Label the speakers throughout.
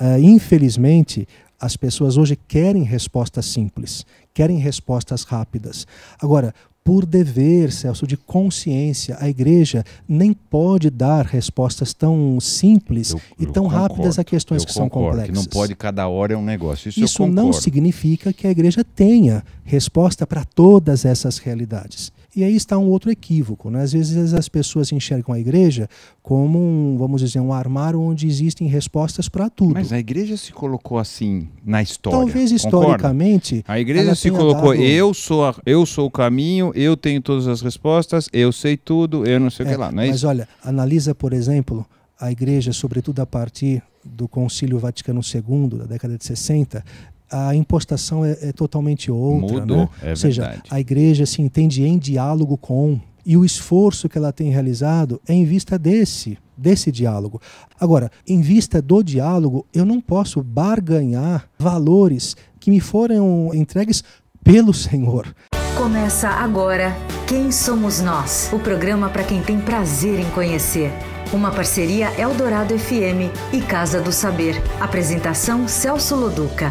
Speaker 1: Uh, infelizmente, as pessoas hoje querem respostas simples, querem respostas rápidas. Agora, por dever, Celso, de consciência, a igreja nem pode dar respostas tão simples eu, e tão concordo, rápidas a questões que concordo, são complexas. Que não
Speaker 2: pode, cada hora é um negócio. Isso, Isso não
Speaker 1: significa que a igreja tenha resposta para todas essas realidades. E aí está um outro equívoco. Né? Às vezes as pessoas enxergam a igreja como, um, vamos dizer, um armário onde existem respostas para
Speaker 2: tudo. Mas a igreja se colocou assim na história. Talvez historicamente. A igreja se colocou, dado... eu, sou a, eu sou o caminho, eu tenho todas as respostas, eu sei tudo, eu não sei o que é, lá. Não é mas isso?
Speaker 1: olha, analisa, por exemplo, a igreja, sobretudo a partir do Concílio Vaticano II, da década de 60, a impostação é, é totalmente outra. Né? Mudou, né? é Ou seja, verdade. a igreja se entende em diálogo com e o esforço que ela tem realizado é em vista desse desse diálogo. Agora, em vista do diálogo, eu não posso barganhar valores que me foram entregues pelo Senhor. Começa agora Quem Somos Nós, o programa para quem tem prazer em conhecer. Uma parceria Eldorado FM e Casa do Saber. Apresentação Celso Loduca.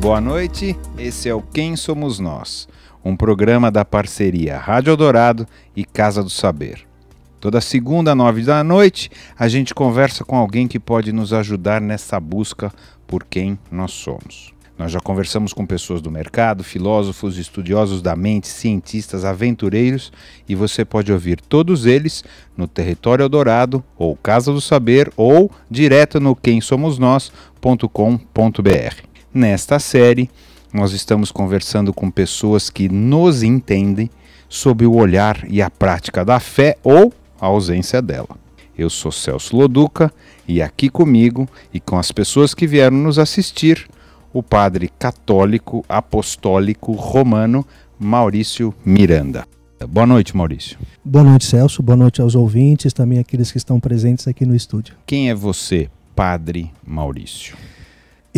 Speaker 2: Boa noite, esse é o Quem Somos Nós, um programa da parceria Rádio Dourado e Casa do Saber. Toda segunda, nove da noite, a gente conversa com alguém que pode nos ajudar nessa busca por quem nós somos. Nós já conversamos com pessoas do mercado, filósofos, estudiosos da mente, cientistas, aventureiros e você pode ouvir todos eles no Território Dourado ou Casa do Saber ou direto no quemsomosnós.com.br. Nesta série, nós estamos conversando com pessoas que nos entendem sobre o olhar e a prática da fé ou a ausência dela. Eu sou Celso Loduca e aqui comigo e com as pessoas que vieram nos assistir, o padre católico apostólico romano Maurício Miranda. Boa noite, Maurício.
Speaker 1: Boa noite, Celso. Boa noite aos ouvintes, também aqueles que estão presentes aqui no estúdio.
Speaker 2: Quem é você, padre Maurício?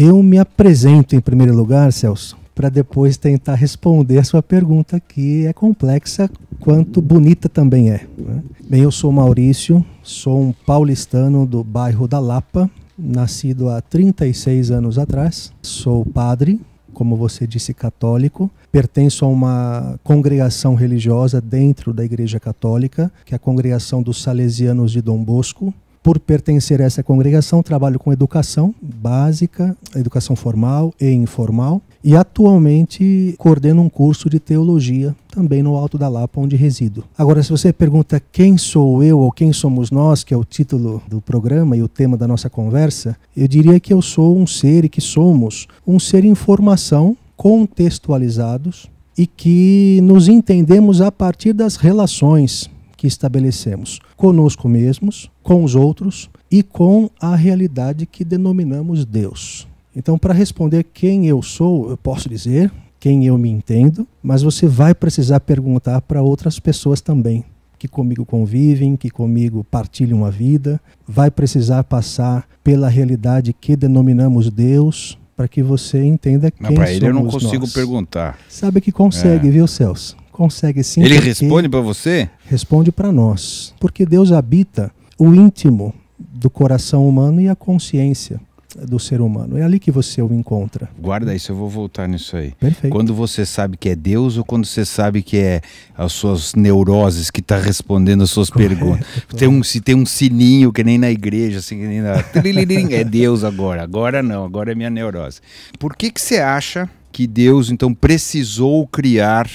Speaker 1: Eu me apresento em primeiro lugar, Celso, para depois tentar responder a sua pergunta, que é complexa quanto bonita também é. Né? Bem, eu sou Maurício, sou um paulistano do bairro da Lapa, nascido há 36 anos atrás, sou padre, como você disse, católico. Pertenço a uma congregação religiosa dentro da Igreja Católica, que é a Congregação dos Salesianos de Dom Bosco por pertencer a essa congregação, trabalho com educação básica, educação formal e informal, e atualmente coordeno um curso de teologia também no Alto da Lapa, onde resido. Agora, se você pergunta quem sou eu ou quem somos nós, que é o título do programa e o tema da nossa conversa, eu diria que eu sou um ser e que somos um ser em formação, contextualizados e que nos entendemos a partir das relações que estabelecemos conosco mesmos, com os outros e com a realidade que denominamos Deus. Então, para responder quem eu sou, eu posso dizer quem eu me entendo, mas você vai precisar perguntar para outras pessoas também que comigo convivem, que comigo partilham a vida, vai precisar passar pela realidade que denominamos Deus, para que você entenda quem Mas para ele eu não consigo nós.
Speaker 2: perguntar. Sabe que consegue,
Speaker 1: é. viu, Celso? consegue sim. Ele responde
Speaker 2: para você?
Speaker 1: Responde para nós. Porque Deus habita o íntimo do coração humano e a consciência do ser humano. É ali que você o encontra.
Speaker 2: Guarda isso, eu vou voltar nisso aí. Perfeito. Quando você sabe que é Deus ou quando você sabe que é as suas neuroses que está respondendo as suas Correto. perguntas? Tem um, se tem um sininho que nem na igreja, assim, que nem na... é Deus agora. Agora não, agora é minha neurose. Por que, que você acha que Deus então precisou criar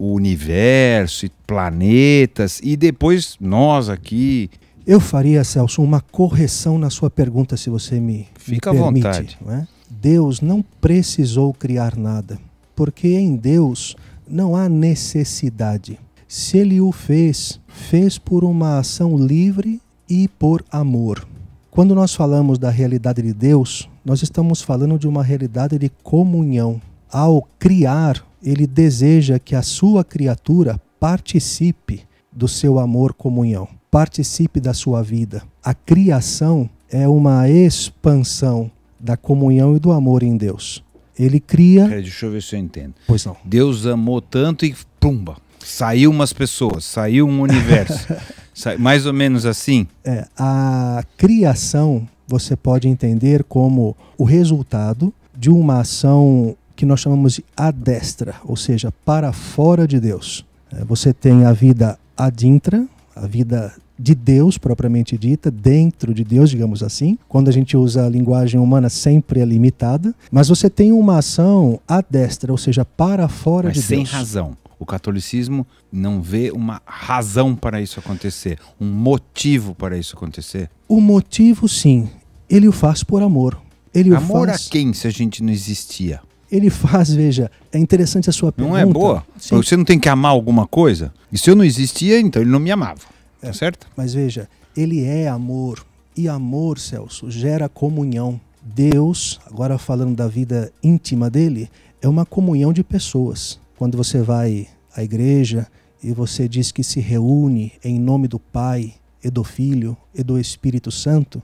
Speaker 2: o universo, e planetas e depois nós aqui.
Speaker 1: Eu faria, Celso, uma correção na sua pergunta, se você me, Fica me permite. à vontade. É? Deus não precisou criar nada, porque em Deus não há necessidade. Se ele o fez, fez por uma ação livre e por amor. Quando nós falamos da realidade de Deus, nós estamos falando de uma realidade de comunhão. Ao criar ele deseja que a sua criatura participe do seu amor comunhão, participe da sua vida. A criação é uma expansão da comunhão e do amor em Deus. Ele cria.
Speaker 2: Pera, deixa eu ver se eu entendo. Pois não. Deus amou tanto e pumba, saiu umas pessoas, saiu um universo. mais ou menos assim?
Speaker 1: É, a criação você pode entender como o resultado de uma ação que nós chamamos de destra, ou seja, para fora de Deus. É, você tem a vida adintra, a vida de Deus propriamente dita, dentro de Deus, digamos assim. Quando a gente usa a linguagem humana, sempre é limitada. Mas você tem uma ação destra, ou seja, para fora mas de sem Deus. Sem
Speaker 2: razão. O catolicismo não vê uma razão para isso acontecer, um motivo para isso acontecer?
Speaker 1: O motivo, sim. Ele o faz por amor. Ele amor faz... a
Speaker 2: quem se a gente não existia?
Speaker 1: ele faz, veja, é interessante a sua pergunta. Não é boa?
Speaker 2: Sim. Você não tem que amar alguma coisa? E se eu não existia, então ele não me amava. Tá é, certo? Mas
Speaker 1: veja, ele é amor. E amor, Celso, gera comunhão. Deus, agora falando da vida íntima dele, é uma comunhão de pessoas. Quando você vai à igreja e você diz que se reúne em nome do Pai e do Filho e do Espírito Santo,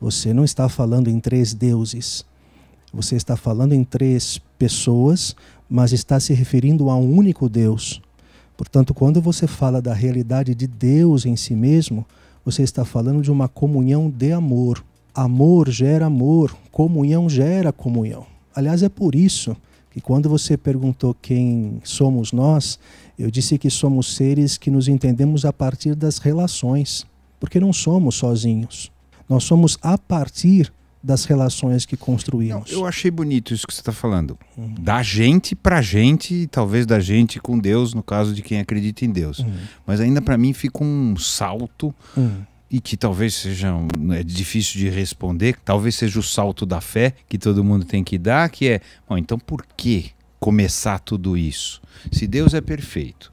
Speaker 1: você não está falando em três deuses você está falando em três pessoas, mas está se referindo a um único Deus. Portanto, quando você fala da realidade de Deus em si mesmo, você está falando de uma comunhão de amor. Amor gera amor, comunhão gera comunhão. Aliás, é por isso que quando você perguntou quem somos nós, eu disse que somos seres que nos entendemos a partir das relações, porque não somos sozinhos. Nós somos a partir das relações que
Speaker 2: construímos. Não, eu achei bonito isso que você está falando. Uhum. Da gente para gente, e talvez da gente com Deus, no caso de quem acredita em Deus. Uhum. Mas ainda para mim fica um salto. Uhum. E que talvez seja é difícil de responder, talvez seja o salto da fé que todo mundo tem que dar, que é, bom, então por que começar tudo isso? Se Deus é perfeito,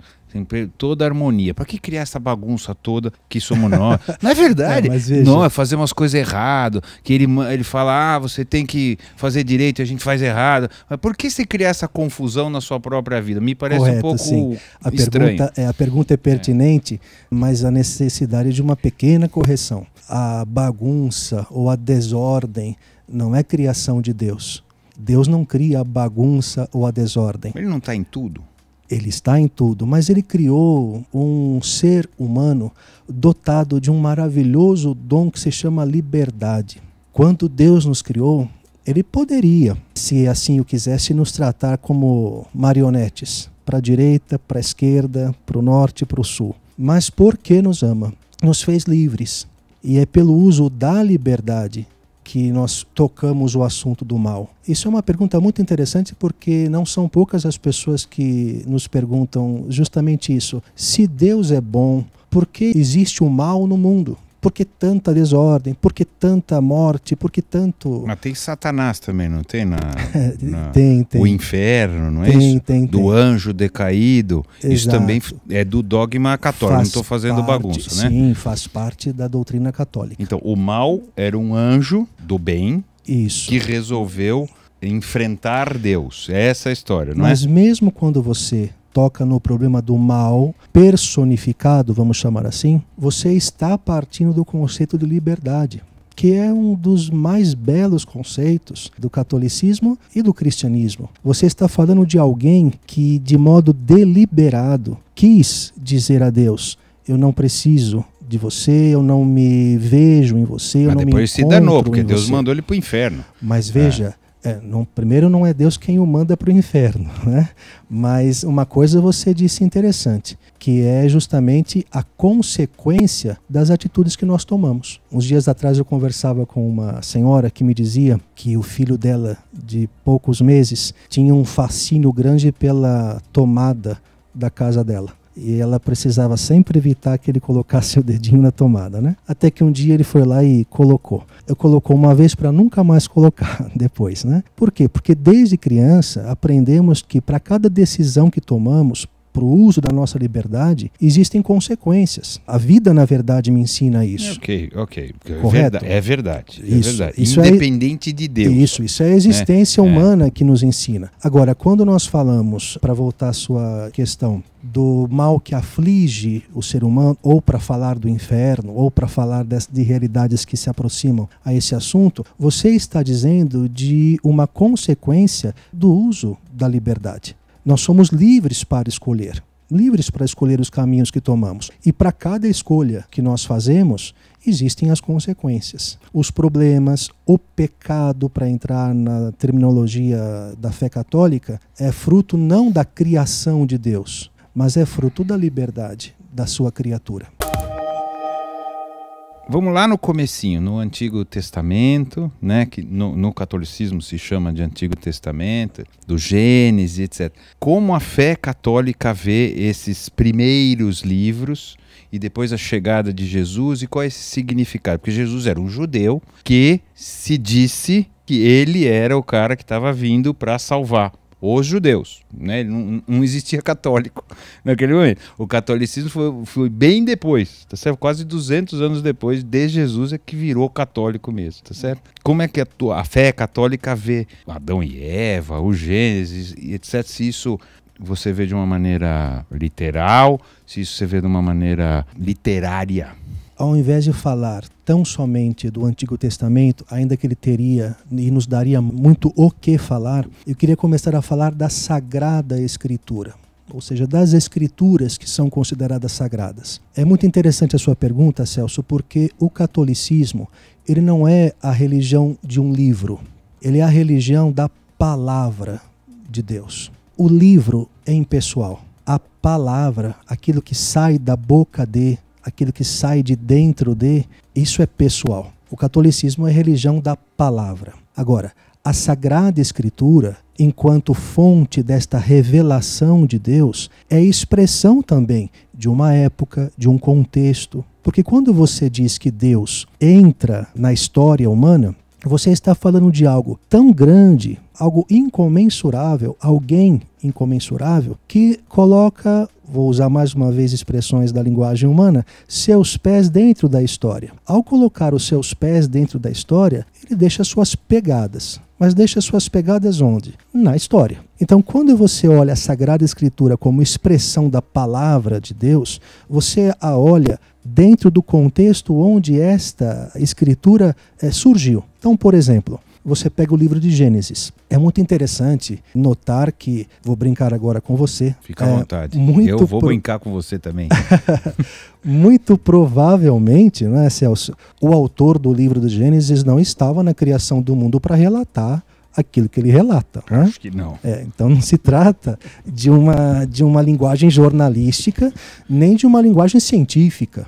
Speaker 2: toda a harmonia. Para que criar essa bagunça toda que somos nós? Não é verdade. É, Não, é fazer umas coisas errado, que ele, ele fala, ah, você tem que fazer direito, a gente faz errado. Mas por que você criar essa confusão na sua própria vida? Me parece Correto, um pouco sim. A estranho. Pergunta,
Speaker 1: é, a pergunta é, é. pertinente, é. mas a necessidade de uma pequena correção. A bagunça ou a desordem não é criação de Deus. Deus não cria a bagunça ou a desordem. Ele não está em tudo. Ele está em tudo, mas ele criou um ser humano dotado de um maravilhoso dom que se chama liberdade. Quando Deus nos criou, ele poderia, se assim o quisesse, nos tratar como marionetes para a direita, para a esquerda, para o norte, para o sul. Mas porque nos ama, nos fez livres. E é pelo uso da liberdade que nós tocamos o assunto do mal? Isso é uma pergunta muito interessante porque não são poucas as pessoas que nos perguntam justamente isso. Se Deus é bom, por que existe o mal no mundo? Por que tanta desordem? Por que tanta morte? Por que tanto.
Speaker 2: Mas tem Satanás também, não tem? Na, na tem, tem. O inferno, não é tem, isso? Tem, do anjo decaído. Exato. Isso também é do dogma católico. Faz não estou fazendo parte, bagunça, né?
Speaker 1: Sim, faz parte da doutrina católica.
Speaker 2: Então, o mal era um anjo do bem isso. que resolveu enfrentar Deus. É essa a história, não Mas é? Mas
Speaker 1: mesmo quando você toca no problema do mal personificado, vamos chamar assim, você está partindo do conceito de liberdade, que é um dos mais belos conceitos do catolicismo e do cristianismo. Você está falando de alguém que, de modo deliberado, quis dizer a Deus: eu não preciso de você, eu não me vejo em você, eu Mas não me encontro. Depois se danou, porque Deus você. mandou
Speaker 2: ele para o inferno. Mas veja.
Speaker 1: É. É, não, primeiro, não é Deus quem o manda para o inferno, né? mas uma coisa você disse interessante, que é justamente a consequência das atitudes que nós tomamos. Uns dias atrás eu conversava com uma senhora que me dizia que o filho dela, de poucos meses, tinha um fascínio grande pela tomada da casa dela e ela precisava sempre evitar que ele colocasse o dedinho na tomada, né? Até que um dia ele foi lá e colocou. Eu colocou uma vez para nunca mais colocar depois, né? Por quê? Porque desde criança aprendemos que para cada decisão que tomamos, para o uso da nossa liberdade, existem consequências. A vida, na verdade, me ensina
Speaker 2: isso. Ok, ok. É Correto? É verdade. É isso, verdade. Isso é- Independente é, de Deus. Isso, isso é a né? existência
Speaker 1: é. humana é. que nos ensina. Agora, quando nós falamos, para voltar à sua questão, do mal que aflige o ser humano, ou para falar do inferno, ou para falar de realidades que se aproximam a esse assunto, você está dizendo de uma consequência do uso da liberdade. Nós somos livres para escolher, livres para escolher os caminhos que tomamos. E para cada escolha que nós fazemos, existem as consequências. Os problemas, o pecado, para entrar na terminologia da fé católica, é fruto não da criação de Deus, mas é fruto da liberdade da sua criatura
Speaker 2: vamos lá no comecinho, no Antigo Testamento, né, que no, no, catolicismo se chama de Antigo Testamento, do Gênesis, etc. Como a fé católica vê esses primeiros livros e depois a chegada de Jesus e qual é esse significado? Porque Jesus era um judeu que se disse que ele era o cara que estava vindo para salvar os judeus. Né? Não, não, existia católico naquele momento. O catolicismo foi, foi, bem depois, tá certo? Quase 200 anos depois de Jesus é que virou católico mesmo, tá certo? Como é que a, tua, a fé católica vê Adão e Eva, o Gênesis, e etc., se isso você vê de uma maneira literal, se isso você vê de uma maneira literária, ao
Speaker 1: invés de falar tão somente do Antigo Testamento, ainda que ele teria e nos daria muito o que falar, eu queria começar a falar da Sagrada Escritura ou seja, das escrituras que são consideradas sagradas. É muito interessante a sua pergunta, Celso, porque o catolicismo, ele não é a religião de um livro. Ele é a religião da palavra de Deus. O livro é impessoal. A palavra, aquilo que sai da boca de aquilo que sai de dentro de, isso é pessoal. O catolicismo é religião da palavra. Agora, a Sagrada Escritura, enquanto fonte desta revelação de Deus, é expressão também de uma época, de um contexto. Porque quando você diz que Deus entra na história humana, você está falando de algo tão grande, algo incomensurável, alguém incomensurável que coloca, vou usar mais uma vez expressões da linguagem humana, seus pés dentro da história. Ao colocar os seus pés dentro da história, ele deixa suas pegadas. Mas deixa suas pegadas onde? Na história. Então, quando você olha a Sagrada Escritura como expressão da palavra de Deus, você a olha dentro do contexto onde esta escritura é, surgiu. Então, por exemplo, você pega o livro de Gênesis. É muito interessante notar que, vou brincar agora com você. Fica à é, vontade. Eu vou pro... brincar
Speaker 2: com você também.
Speaker 1: muito provavelmente, né, Celso, o autor do livro de Gênesis não estava na criação do mundo para relatar aquilo que ele relata. Né? Acho que não. É, então não se trata de uma, de uma linguagem jornalística, nem de uma linguagem científica.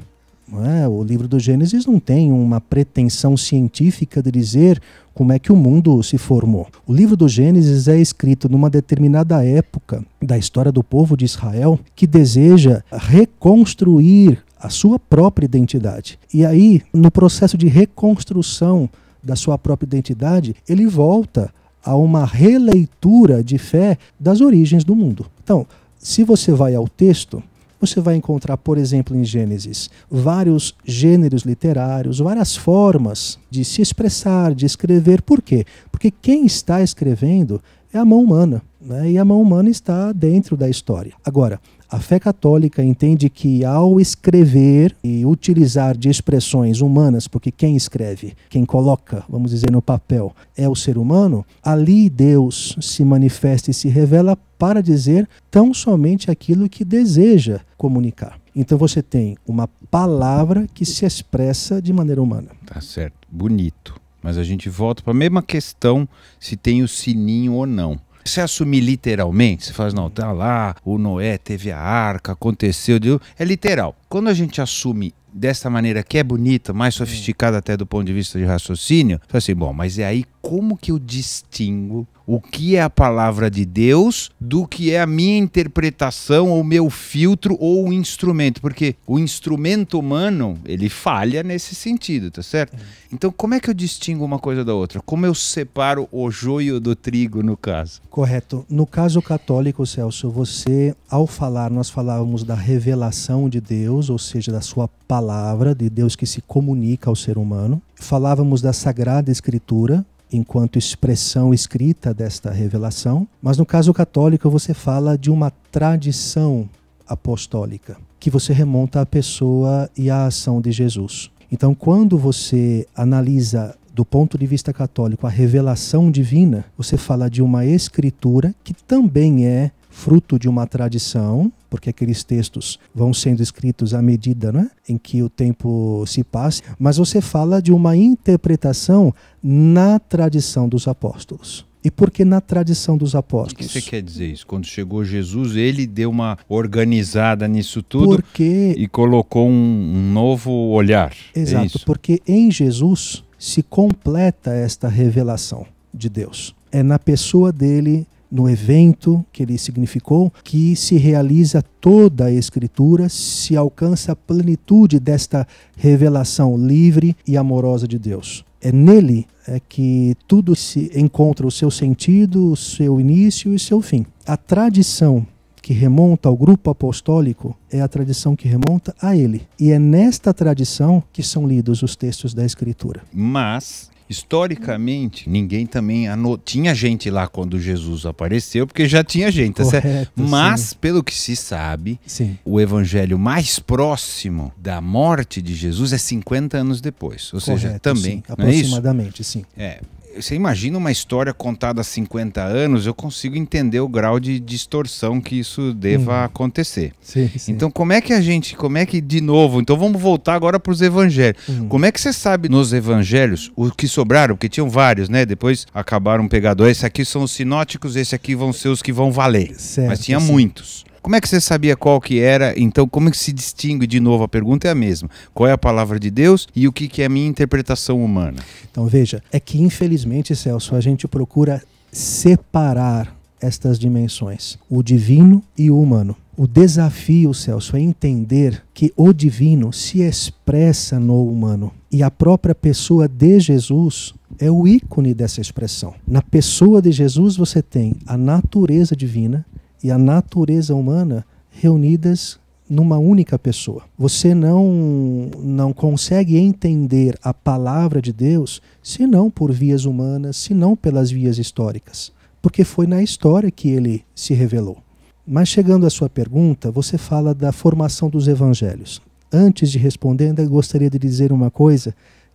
Speaker 1: É? O livro do Gênesis não tem uma pretensão científica de dizer como é que o mundo se formou. O livro do Gênesis é escrito numa determinada época da história do povo de Israel que deseja reconstruir a sua própria identidade. E aí, no processo de reconstrução da sua própria identidade, ele volta a uma releitura de fé das origens do mundo. Então, se você vai ao texto, você vai encontrar, por exemplo, em Gênesis, vários gêneros literários, várias formas de se expressar, de escrever. Por quê? Porque quem está escrevendo é a mão humana. Né? E a mão humana está dentro da história. Agora, a fé católica entende que ao escrever e utilizar de expressões humanas, porque quem escreve, quem coloca, vamos dizer, no papel, é o ser humano, ali Deus se manifesta e se revela para dizer tão somente aquilo que deseja comunicar. Então você tem uma palavra que se expressa de maneira humana.
Speaker 2: Tá certo, bonito. Mas a gente volta para a mesma questão se tem o sininho ou não. Você assumir literalmente, você fala, assim, não, tá lá, o Noé teve a arca, aconteceu, deu. é literal. Quando a gente assume desta maneira que é bonita, mais sofisticada até do ponto de vista de raciocínio, fala assim, bom, mas é aí como que eu distingo o que é a palavra de Deus do que é a minha interpretação ou meu filtro ou o instrumento, porque o instrumento humano, ele falha nesse sentido, tá certo? Então, como é que eu distingo uma coisa da outra? Como eu separo o joio do trigo no caso?
Speaker 1: Correto. No caso católico, Celso, você ao falar, nós falávamos da revelação de Deus, ou seja, da sua palavra de Deus que se comunica ao ser humano. Falávamos da Sagrada Escritura, enquanto expressão escrita desta revelação, mas no caso católico você fala de uma tradição apostólica, que você remonta à pessoa e à ação de Jesus. Então, quando você analisa do ponto de vista católico a revelação divina, você fala de uma escritura que também é fruto de uma tradição, porque aqueles textos vão sendo escritos à medida né, em que o tempo se passa, mas você fala de uma interpretação na tradição dos apóstolos. E por que na tradição dos apóstolos? O que
Speaker 2: você quer dizer isso? Quando chegou Jesus, ele deu uma organizada nisso tudo porque... e colocou um novo olhar. É Exato,
Speaker 1: é porque em Jesus se completa esta revelação de Deus. É na pessoa dele no evento que ele significou, que se realiza toda a Escritura, se alcança a plenitude desta revelação livre e amorosa de Deus. É nele é que tudo se encontra o seu sentido, o seu início e seu fim. A tradição que remonta ao grupo apostólico é a tradição que remonta a ele. E é nesta tradição que são lidos os textos da Escritura.
Speaker 2: Mas historicamente, ninguém também anotou. Tinha gente lá quando Jesus apareceu, porque já tinha gente. Tá Correto, Mas, sim. pelo que se sabe, sim. o evangelho mais próximo da morte de Jesus é 50 anos depois. Ou Correto, seja, também. Sim. É Aproximadamente, é sim. É, você imagina uma história contada há 50 anos, eu consigo entender o grau de distorção que isso deva hum. acontecer. Sim, sim. Então, como é que a gente, como é que, de novo, então vamos voltar agora para os evangelhos. Hum. Como é que você sabe nos evangelhos o que sobraram? Porque tinham vários, né? Depois acabaram pegando. Esse aqui são os sinóticos, esse aqui vão ser os que vão valer. Certo, Mas tinha sim. muitos. Como é que você sabia qual que era? Então, como é que se distingue? De novo, a pergunta é a mesma. Qual é a palavra de Deus e o que, que é a minha interpretação humana?
Speaker 1: Então, veja, é que infelizmente, Celso, a gente procura separar estas dimensões, o divino e o humano. O desafio, Celso, é entender que o divino se expressa no humano. E a própria pessoa de Jesus é o ícone dessa expressão. Na pessoa de Jesus você tem a natureza divina e a natureza humana reunidas numa única pessoa. Você não não consegue entender a palavra de Deus se não por vias humanas, se não pelas vias históricas, porque foi na história que ele se revelou. Mas chegando à sua pergunta, você fala da formação dos evangelhos. Antes de responder, ainda gostaria de dizer uma coisa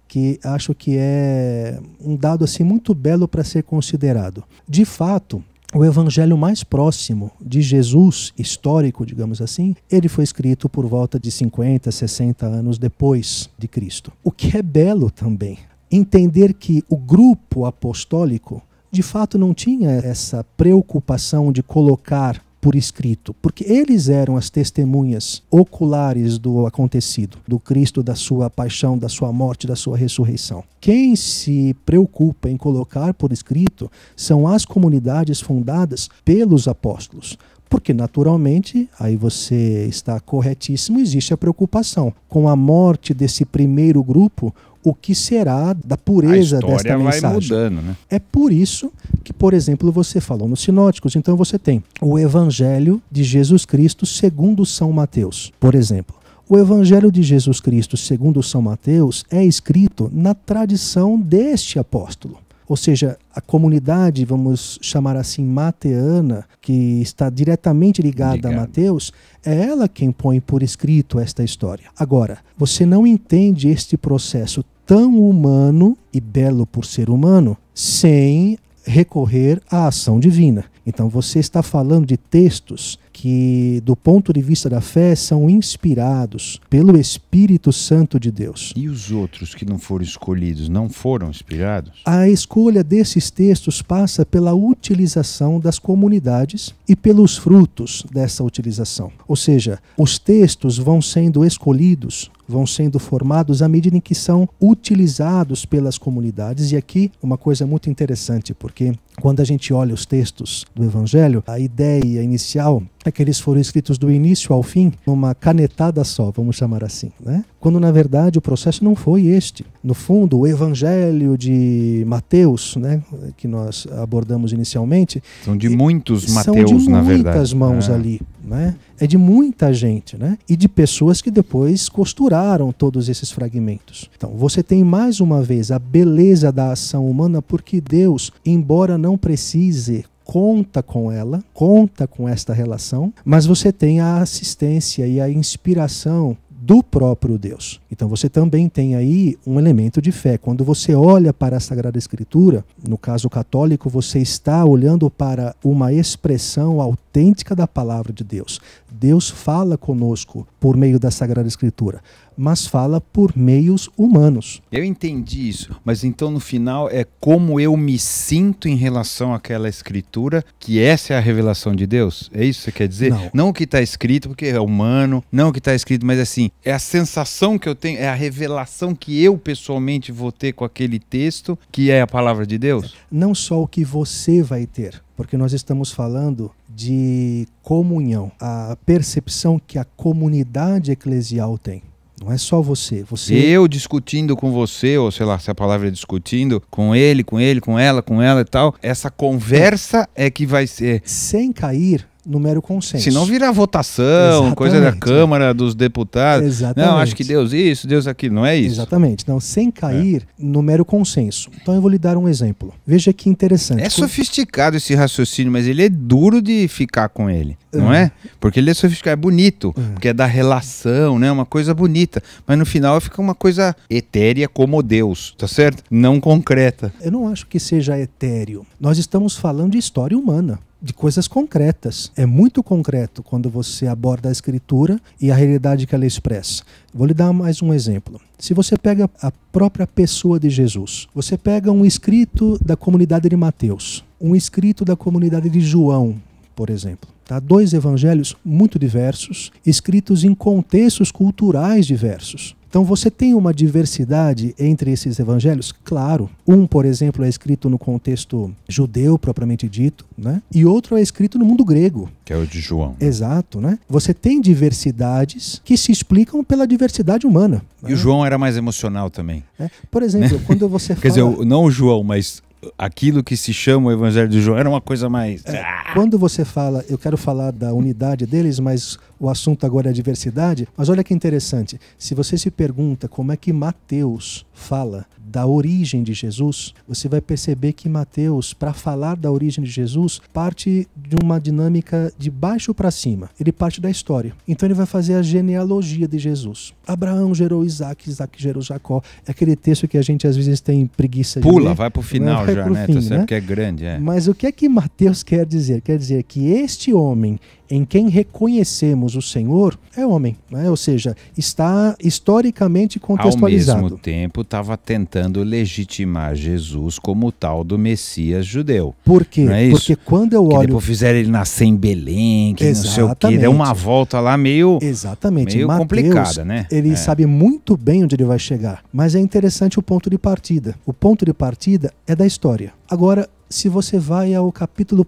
Speaker 1: que acho que é um dado assim muito belo para ser considerado. De fato, o evangelho mais próximo de Jesus histórico, digamos assim, ele foi escrito por volta de 50, 60 anos depois de Cristo. O que é belo também, entender que o grupo apostólico de fato não tinha essa preocupação de colocar por escrito, porque eles eram as testemunhas oculares do acontecido, do Cristo, da sua paixão, da sua morte, da sua ressurreição. Quem se preocupa em colocar por escrito são as comunidades fundadas pelos apóstolos. Porque naturalmente, aí você está corretíssimo, existe a preocupação. Com a morte desse primeiro grupo, o que será da pureza desta mensagem. Mudando, né? É por isso que, por exemplo, você falou nos sinóticos, então você tem o Evangelho de Jesus Cristo segundo São Mateus, por exemplo. O Evangelho de Jesus Cristo, segundo São Mateus, é escrito na tradição deste apóstolo. Ou seja, a comunidade, vamos chamar assim, mateana, que está diretamente ligada a Mateus, é ela quem põe por escrito esta história. Agora, você não entende este processo tão humano e belo por ser humano sem recorrer à ação divina. Então você está falando de textos que, do ponto de vista da fé, são inspirados pelo Espírito Santo de Deus. E
Speaker 2: os outros que não foram escolhidos não foram inspirados?
Speaker 1: A escolha desses textos passa pela utilização das comunidades e pelos frutos dessa utilização. Ou seja, os textos vão sendo escolhidos vão sendo formados à medida em que são utilizados pelas comunidades. E aqui uma coisa muito interessante, porque quando a gente olha os textos do Evangelho, a ideia inicial é que eles foram escritos do início ao fim, numa canetada só, vamos chamar assim, né? Quando na verdade o processo não foi este. No fundo, o Evangelho de Mateus, né, que nós abordamos inicialmente,
Speaker 2: são de muitos Mateus, são de na verdade. muitas mãos é. ali,
Speaker 1: né? É de muita gente, né? E de pessoas que depois costuraram todos esses fragmentos. Então, você tem mais uma vez a beleza da ação humana porque Deus, embora não não precise conta com ela, conta com esta relação, mas você tem a assistência e a inspiração do próprio Deus. Então você também tem aí um elemento de fé. Quando você olha para a Sagrada Escritura, no caso católico, você está olhando para uma expressão autêntica autêntica da palavra de Deus. Deus fala conosco por meio da Sagrada Escritura, mas fala por meios humanos.
Speaker 2: Eu entendi isso, mas então no final é como eu me sinto em relação àquela escritura, que essa é a revelação de Deus? É isso que você quer dizer? Não, não o que está escrito, porque é humano, não o que está escrito, mas assim, é a sensação que eu tenho, é a revelação que eu pessoalmente vou ter com aquele texto, que é a palavra de Deus? Não só o que
Speaker 1: você vai ter, porque nós estamos falando de comunhão, a percepção que a comunidade eclesial tem. Não é só você, você. Eu
Speaker 2: discutindo com você, ou sei lá se a palavra é discutindo, com ele, com ele, com ela, com ela e tal, essa conversa é, é que vai ser. Sem cair no mero consenso. Se não virar votação, Exatamente. coisa da Câmara, dos deputados. Exatamente. Não, acho que Deus isso, Deus aquilo, não é isso.
Speaker 1: Exatamente. Não, sem cair é. no mero consenso. Então eu vou lhe dar um exemplo. Veja que interessante. É
Speaker 2: sofisticado esse raciocínio, mas ele é duro de ficar com ele, não é? Porque ele é sofisticado, é bonito, é. porque é da relação, né? É uma coisa bonita. Mas no final fica uma coisa etérea como Deus, tá certo? Não concreta.
Speaker 1: Eu não acho que seja etéreo. Nós estamos falando de história humana de coisas concretas. É muito concreto quando você aborda a escritura e a realidade que ela expressa. Vou lhe dar mais um exemplo. Se você pega a própria pessoa de Jesus, você pega um escrito da comunidade de Mateus, um escrito da comunidade de João, por exemplo. Tá? Dois evangelhos muito diversos, escritos em contextos culturais diversos. Então você tem uma diversidade entre esses evangelhos? Claro. Um, por exemplo, é escrito no contexto judeu propriamente dito, né? E outro é escrito no mundo grego,
Speaker 2: que é o de João. Né?
Speaker 1: Exato, né? Você tem diversidades que se explicam pela diversidade humana.
Speaker 2: E né? o João era mais emocional também. É. Por exemplo, né? quando você fala... Quer dizer, não o João, mas aquilo que se chama o Evangelho de João era uma coisa mais. É, ah,
Speaker 1: quando você fala, eu quero falar da unidade deles, mas o assunto agora é diversidade. Mas olha que interessante. Se você se pergunta como é que Mateus fala da origem de Jesus, você vai perceber que Mateus, para falar da origem de Jesus, parte de uma dinâmica de baixo para cima. Ele parte da história. Então ele vai fazer a genealogia de Jesus. Abraão gerou Isaac, Isaac gerou Jacó. É aquele texto que a gente às vezes tem preguiça Pula, de ler. Pula, vai para o final vai já, né? Tá fim, né? Porque
Speaker 2: é grande, é.
Speaker 1: Mas o que é que Mateus quer dizer? dizer? Quer dizer que este homem em quem reconhecemos o Senhor é homem, né? ou seja, está historicamente contextualizado. Ao mesmo
Speaker 2: tempo, estava tentando legitimar Jesus como tal do Messias judeu. Por quê? É Porque quando eu olho. Que depois fizeram ele nascer em Belém, que Exatamente. não sei o quê, deu uma volta lá meio. Exatamente. Meio Mateus, complicada, né? Ele é. sabe
Speaker 1: muito bem onde ele vai chegar, mas é interessante o ponto de partida. O ponto de partida é da história. Agora, se você vai ao capítulo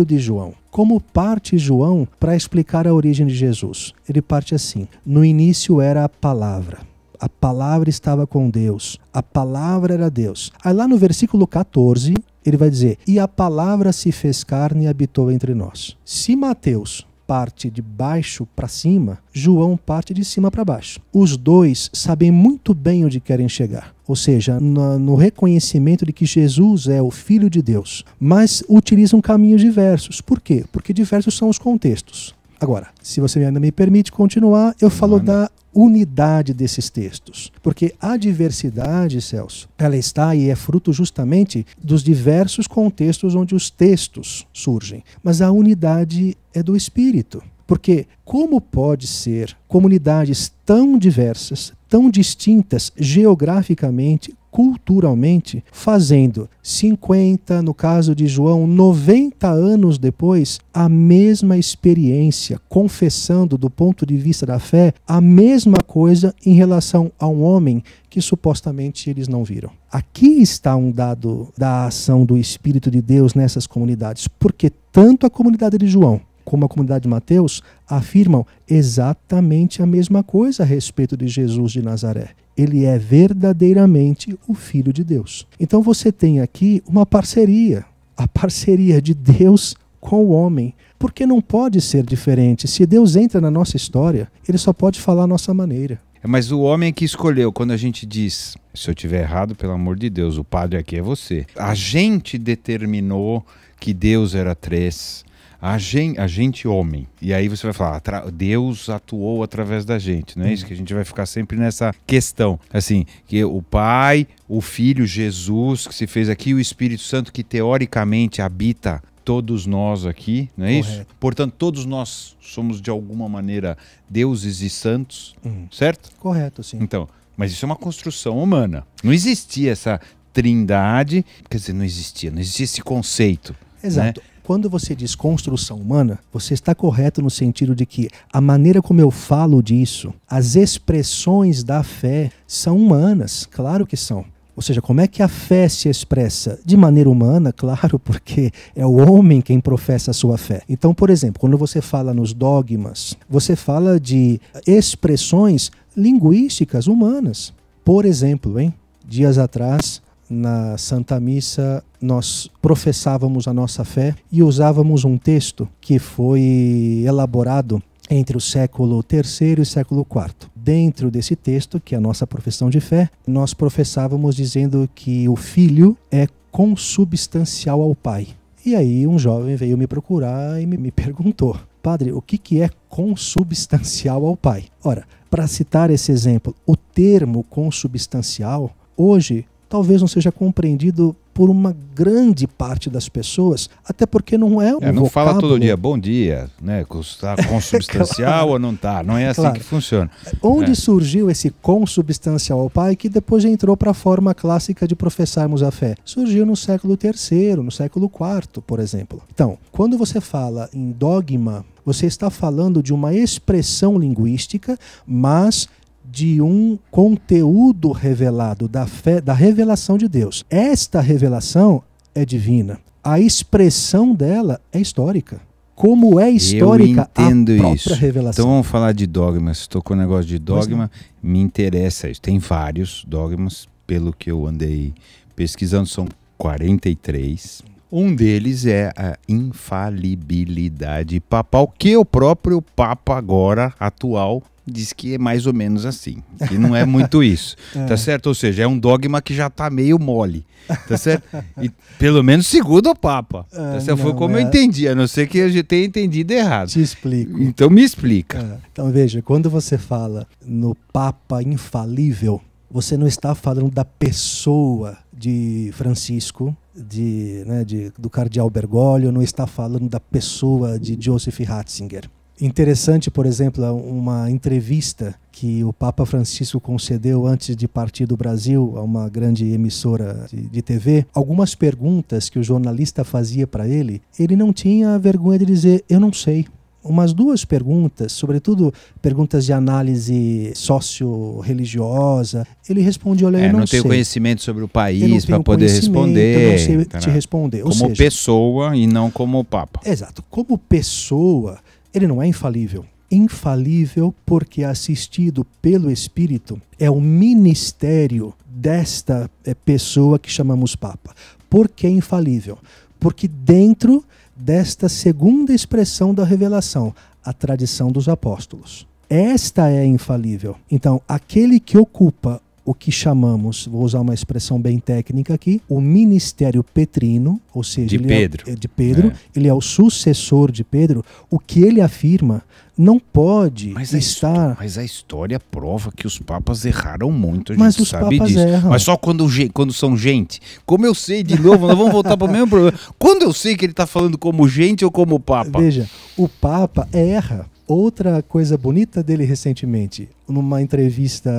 Speaker 1: 1 de João. Como parte João para explicar a origem de Jesus? Ele parte assim: No início era a palavra. A palavra estava com Deus. A palavra era Deus. Aí lá no versículo 14, ele vai dizer: E a palavra se fez carne e habitou entre nós. Se Mateus parte de baixo para cima, João parte de cima para baixo. Os dois sabem muito bem onde querem chegar, ou seja, no, no, reconhecimento de que Jesus é o Filho de Deus, mas utilizam caminhos diversos. Por quê? Porque diversos são os contextos. Agora, se você ainda me permite continuar, eu falo da unidade desses textos. Porque a diversidade, Celso, ela está e é fruto justamente dos diversos contextos onde os textos surgem. Mas a unidade é do espírito. Porque como pode ser comunidades tão diversas, tão distintas geograficamente, culturalmente, fazendo 50, no caso de João, 90 anos depois, a mesma experiência, confessando do ponto de vista da fé a mesma coisa em relação a um homem que supostamente eles não viram. Aqui está um dado da ação do Espírito de Deus nessas comunidades, porque tanto a comunidade de João como a comunidade de Mateus afirmam exatamente a mesma coisa a respeito de Jesus de Nazaré ele é verdadeiramente o Filho de Deus. Então você tem aqui uma parceria, a parceria de Deus com o homem. Porque não pode ser diferente. Se Deus entra na nossa história, ele só pode falar a nossa maneira.
Speaker 2: É, mas o homem é que escolheu, quando a gente diz, se eu tiver errado, pelo amor de Deus, o padre aqui é você. A gente determinou que Deus era três, a gente, a gente homem. E aí você vai falar, ah, Deus atuou através da gente, não é hum. isso uhum. que a gente vai ficar sempre nessa questão, assim, que o Pai, o Filho Jesus que se fez aqui, o Espírito Santo que teoricamente habita todos nós aqui, não é Correto. isso? Portanto, todos nós somos de alguma maneira deuses e santos, hum. certo? Correto, sim. Então, mas isso é uma construção humana. Não existia essa trindade, quer dizer, não existia, não existia esse conceito. Né? Exato. Né?
Speaker 1: Quando você diz construção humana, você está correto no sentido de que a maneira como eu falo disso, as expressões da fé são humanas, claro que são. Ou seja, como é que a fé se expressa? De maneira humana, claro, porque é o homem quem professa a sua fé. Então, por exemplo, quando você fala nos dogmas, você fala de expressões linguísticas humanas. Por exemplo, hein? dias atrás, na Santa Missa nós professávamos a nossa fé e usávamos um texto que foi elaborado entre o século III e o século IV. Dentro desse texto, que é a nossa profissão de fé, nós professávamos dizendo que o filho é consubstancial ao pai. E aí um jovem veio me procurar e me perguntou: Padre, o que, que é consubstancial ao pai? Ora, para citar esse exemplo, o termo consubstancial hoje talvez não seja compreendido por uma grande parte das pessoas, até porque não é um é, Não vocábulo. fala todo dia
Speaker 2: bom dia, né? Está consubstancial é claro. ou não está? Não é assim claro. que funciona.
Speaker 1: Onde é. surgiu esse consubstancial ao Pai que depois entrou para a forma clássica de professarmos a fé? Surgiu no século III, no século IV, por exemplo. Então, quando você fala em dogma, você está falando de uma expressão linguística, mas de um conteúdo revelado, da, fé, da revelação de Deus. Esta revelação é divina. A expressão dela é histórica. Como é histórica a própria isso. revelação.
Speaker 2: Então vamos falar de dogmas. Tocou um negócio de dogma, me interessa isso. Tem vários dogmas, pelo que eu andei pesquisando, são 43. Um deles é a infalibilidade papal, que o próprio Papa agora, atual, diz que é mais ou menos assim, e não é muito isso, é. tá certo? Ou seja, é um dogma que já está meio mole, tá certo? E pelo menos segundo o Papa, é, tá certo? Não, foi como é... eu entendi, a não ser que eu tenha entendido errado. Te explico. Então me explica.
Speaker 1: É, então veja, quando você fala no Papa infalível, você não está falando da pessoa de Francisco, de, né, de do Cardeal Bergoglio, não está falando da pessoa de Joseph Ratzinger Interessante, por exemplo, é uma entrevista que o Papa Francisco concedeu antes de partir do Brasil a uma grande emissora de, de TV. Algumas perguntas que o jornalista fazia para ele, ele não tinha vergonha de dizer: Eu não sei umas duas perguntas, sobretudo perguntas de análise socio-religiosa. Ele responde: Olha, é, eu não, não tenho conhecimento
Speaker 2: sobre o país para poder responder. Eu não sei te tá, né? responder. Como seja, pessoa e não como papa.
Speaker 1: Exato. Como pessoa, ele não é infalível. Infalível porque assistido pelo Espírito é o ministério desta eh, pessoa que chamamos Papa. Por que infalível? Porque dentro desta segunda expressão da revelação, a tradição dos apóstolos. Esta é infalível. Então, aquele que ocupa o que chamamos, vou usar uma expressão bem técnica aqui, o ministério petrino, ou seja, de é Pedro, é, de Pedro é. ele é o sucessor de Pedro, o que ele afirma não pode
Speaker 2: mas estar. A mas a história prova que os papas erraram muito, a gente mas os sabe papas disso. Erram. Mas só quando, quando são gente. Como eu sei, de novo, nós vamos voltar para o mesmo problema. Quando eu sei que ele está falando como gente ou como papa? Veja,
Speaker 1: o papa erra Outra coisa bonita dele recentemente, numa entrevista,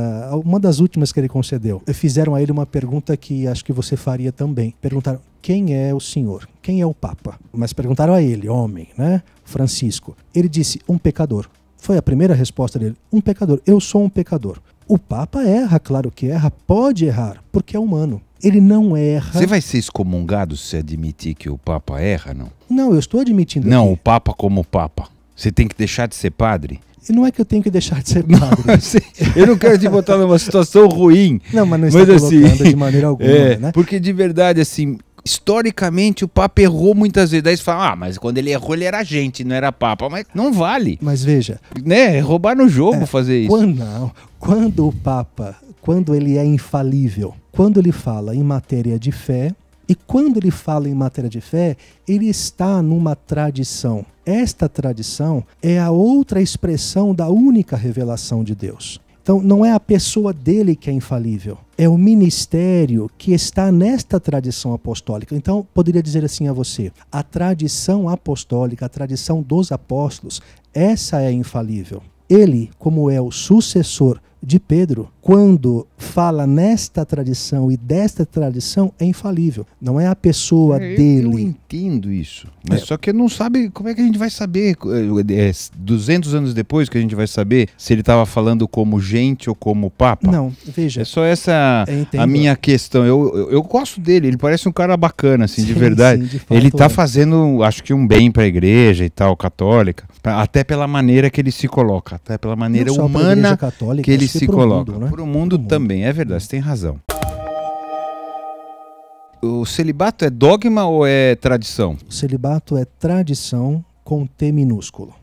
Speaker 1: uma das últimas que ele concedeu, eh, fizeram a ele uma pergunta que acho que você faria também. Perguntaram: quem é o senhor? Quem é o Papa? Mas perguntaram a ele, homem, né? Francisco. Ele disse: um pecador. Foi a primeira resposta dele: um pecador. Eu sou um pecador. O Papa erra, claro que erra, pode errar, porque é humano ele não erra. Você vai
Speaker 2: ser excomungado se admitir que o Papa erra, não?
Speaker 1: Não, eu estou admitindo. Não, aqui. o
Speaker 2: Papa como Papa. Você tem que deixar de ser padre?
Speaker 1: E não é que eu tenho que deixar de ser padre. Não, assim,
Speaker 2: eu não quero te botar numa situação ruim. Não, mas não estou mas, colocando assim, de maneira alguma, é, né? Porque de verdade, assim, historicamente o Papa errou muitas vezes. Daí você fala, ah, mas quando ele errou ele era gente, não era Papa. Mas não vale. Mas veja...
Speaker 1: Né? É roubar no jogo é, fazer isso. Quando, não. Quando o Papa, quando ele é infalível, quando ele fala em matéria de fé, e quando ele fala em matéria de fé, ele está numa tradição. Esta tradição é a outra expressão da única revelação de Deus. Então, não é a pessoa dele que é infalível, é o ministério que está nesta tradição apostólica. Então, poderia dizer assim a você: a tradição apostólica, a tradição dos apóstolos, essa é infalível. Ele, como é o sucessor de Pedro, quando fala nesta tradição e desta tradição, é infalível. Não é a pessoa é, dele. Eu entendo
Speaker 2: isso. É. Mas é. só que não sabe como é que a gente vai saber. 200 é, anos depois que a gente vai saber se ele estava falando como gente ou como papa. Não, veja. É só essa a minha questão. Eu, eu, eu, gosto dele. Ele parece um cara bacana, assim, sim, de verdade. Sim, de fato, ele está é. fazendo, acho que um bem para a igreja e tal, católica. Até pela maneira que ele se coloca. Até pela maneira humana católica, que ele se coloca. Mundo, né? Para o mundo, mundo também, é verdade, você tem razão. O celibato é dogma ou é tradição?
Speaker 1: O celibato é tradição com T minúsculo.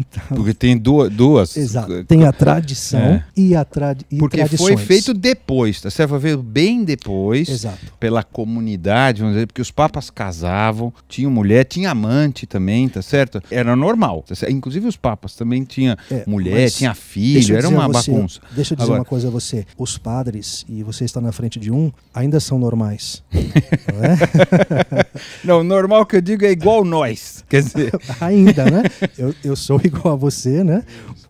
Speaker 1: Então,
Speaker 2: Porque tem duas, duas. Exato. Tem a tradição é.
Speaker 1: e a tradição. Porque tradições. foi
Speaker 2: feito depois, tá certo? Foi feito bem depois. Exato. Pela comunidade, vamos dizer, porque os papas casavam, tinha mulher, tinha amante também, tá certo? Era normal. Tá certo? Inclusive os papas também tinha é, mulher, tinha filho, era uma você, bagunça. Deixa eu dizer Agora, uma
Speaker 1: coisa a você. Os padres, e você está na frente de um, ainda são normais. não, é?
Speaker 2: não, normal que eu digo é igual nós. Quer dizer. ainda, né?
Speaker 1: Eu, eu eu sou igual a você, né?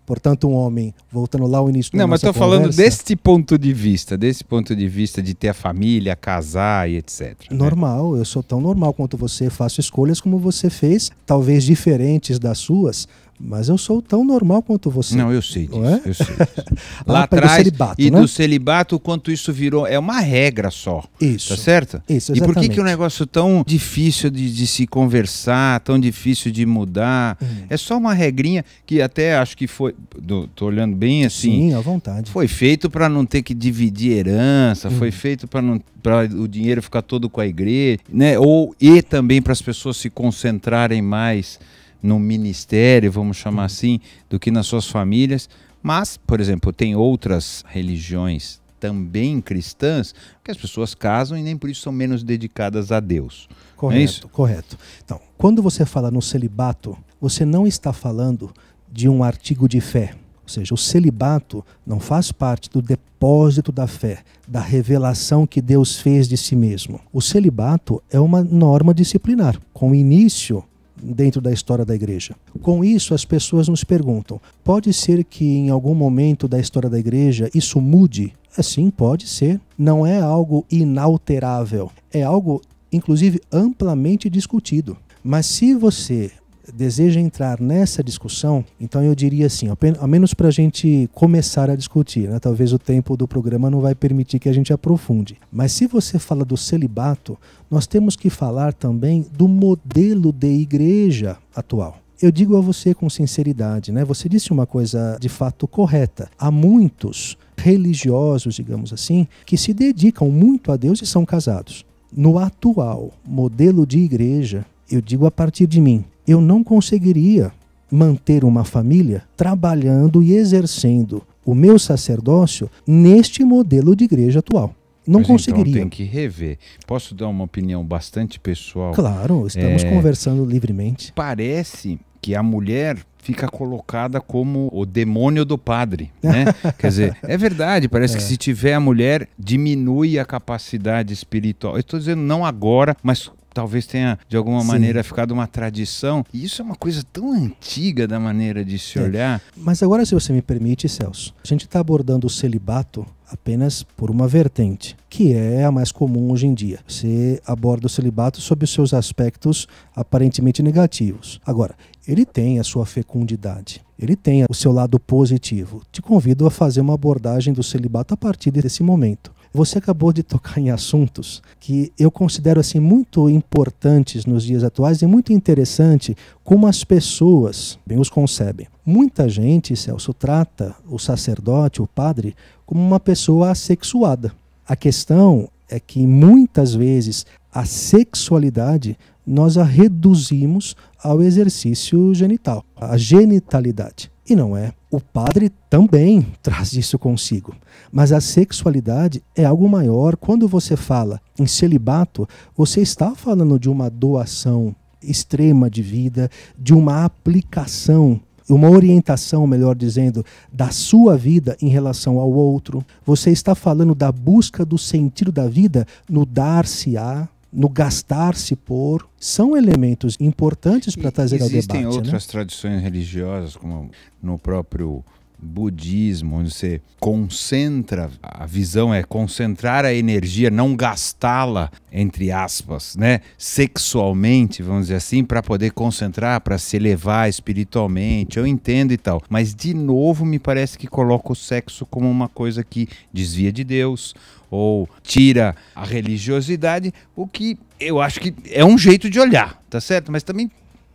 Speaker 1: Portanto, um homem, voltando lá ao início Não, mas estou falando
Speaker 2: deste ponto de vista, desse ponto de vista de ter a família, casar e etc.
Speaker 1: Né? Normal, né? eu sou tão normal quanto você, faço escolhas como você fez, talvez diferentes das suas, mas eu sou tão normal quanto
Speaker 2: você. Não, eu sei é? disso. É? Eu sei disso. Lá atrás. Do celibato, e né? do celibato, quanto isso virou. É uma regra só. Isso. Tá certo? Isso, exatamente. E por que, que é um negócio tão difícil de, de se conversar, tão difícil de mudar? Hum. É só uma regrinha que até acho que foi. Do, tô olhando bem assim. Sim, à vontade. Foi feito para não ter que dividir herança, hum. foi feito para não para o dinheiro ficar todo com a igreja, né? Ou e também para as pessoas se concentrarem mais no ministério, vamos chamar uhum. assim, do que nas suas famílias. Mas, por exemplo, tem outras religiões também cristãs que as pessoas casam e nem por isso são menos dedicadas a Deus. É correto, é isso? correto.
Speaker 1: Então, quando você fala no celibato, você não está falando de um artigo de fé. Ou seja, o celibato não faz parte do depósito da fé, da revelação que Deus fez de si mesmo. O celibato é uma norma disciplinar, com início dentro da história da igreja. Com isso, as pessoas nos perguntam: pode ser que em algum momento da história da igreja isso mude? Assim, pode ser. Não é algo inalterável, é algo, inclusive, amplamente discutido. Mas se você deseja entrar nessa discussão, então eu diria assim, ao menos para a gente começar a discutir, né? talvez o tempo do programa não vai permitir que a gente aprofunde. Mas se você fala do celibato, nós temos que falar também do modelo de igreja atual eu digo a você com sinceridade, né? Você disse uma coisa de fato correta. Há muitos religiosos, digamos assim, que se dedicam muito a Deus e são casados. No atual modelo de igreja, eu digo a partir de mim, eu não conseguiria manter uma família trabalhando e exercendo o meu sacerdócio neste modelo de igreja atual. Não então, conseguiria. Então tem
Speaker 2: que rever. Posso dar uma opinião bastante pessoal? Claro, estamos é...
Speaker 1: conversando livremente.
Speaker 2: Parece que a mulher fica colocada como o demônio do padre, né? Quer dizer, é verdade, parece é. que se tiver a mulher, diminui a capacidade espiritual. Eu estou dizendo não agora, mas talvez tenha de alguma Sim. maneira ficado uma tradição. E isso é uma coisa tão antiga da maneira de se é. olhar.
Speaker 1: Mas agora, se você me permite, Celso, a gente está abordando o celibato apenas por uma vertente, que é a mais comum hoje em dia. Você aborda o celibato sob os seus aspectos aparentemente negativos. Agora, ele tem a sua fecundidade, ele tem o seu lado positivo. Te convido a fazer uma abordagem do celibato a partir desse momento. Você acabou de tocar em assuntos que eu considero assim muito importantes nos dias atuais e muito interessante como as pessoas bem os concebem. Muita gente, Celso, trata o sacerdote, o padre, como uma pessoa assexuada. A questão é que muitas vezes a sexualidade nós a reduzimos ao exercício genital, à genitalidade. E não é. O padre também traz isso consigo. Mas a sexualidade é algo maior. Quando você fala em celibato, você está falando de uma doação extrema de vida, de uma aplicação uma orientação, melhor dizendo, da sua vida em relação ao outro. Você está falando da busca do sentido da vida no dar-se-á, no gastar-se por, são elementos importantes para trazer ao debate. Existem né? outras
Speaker 2: né? tradições religiosas, como no próprio budismo, onde você concentra, a visão é concentrar a energia, não gastá-la, entre aspas, né? Sexualmente, vamos dizer assim, para poder concentrar, para se elevar espiritualmente, eu entendo e tal. Mas, de novo, me parece que coloca o sexo como uma coisa que desvia de Deus ou tira a religiosidade, o que eu acho que é um jeito de olhar, tá certo? Mas também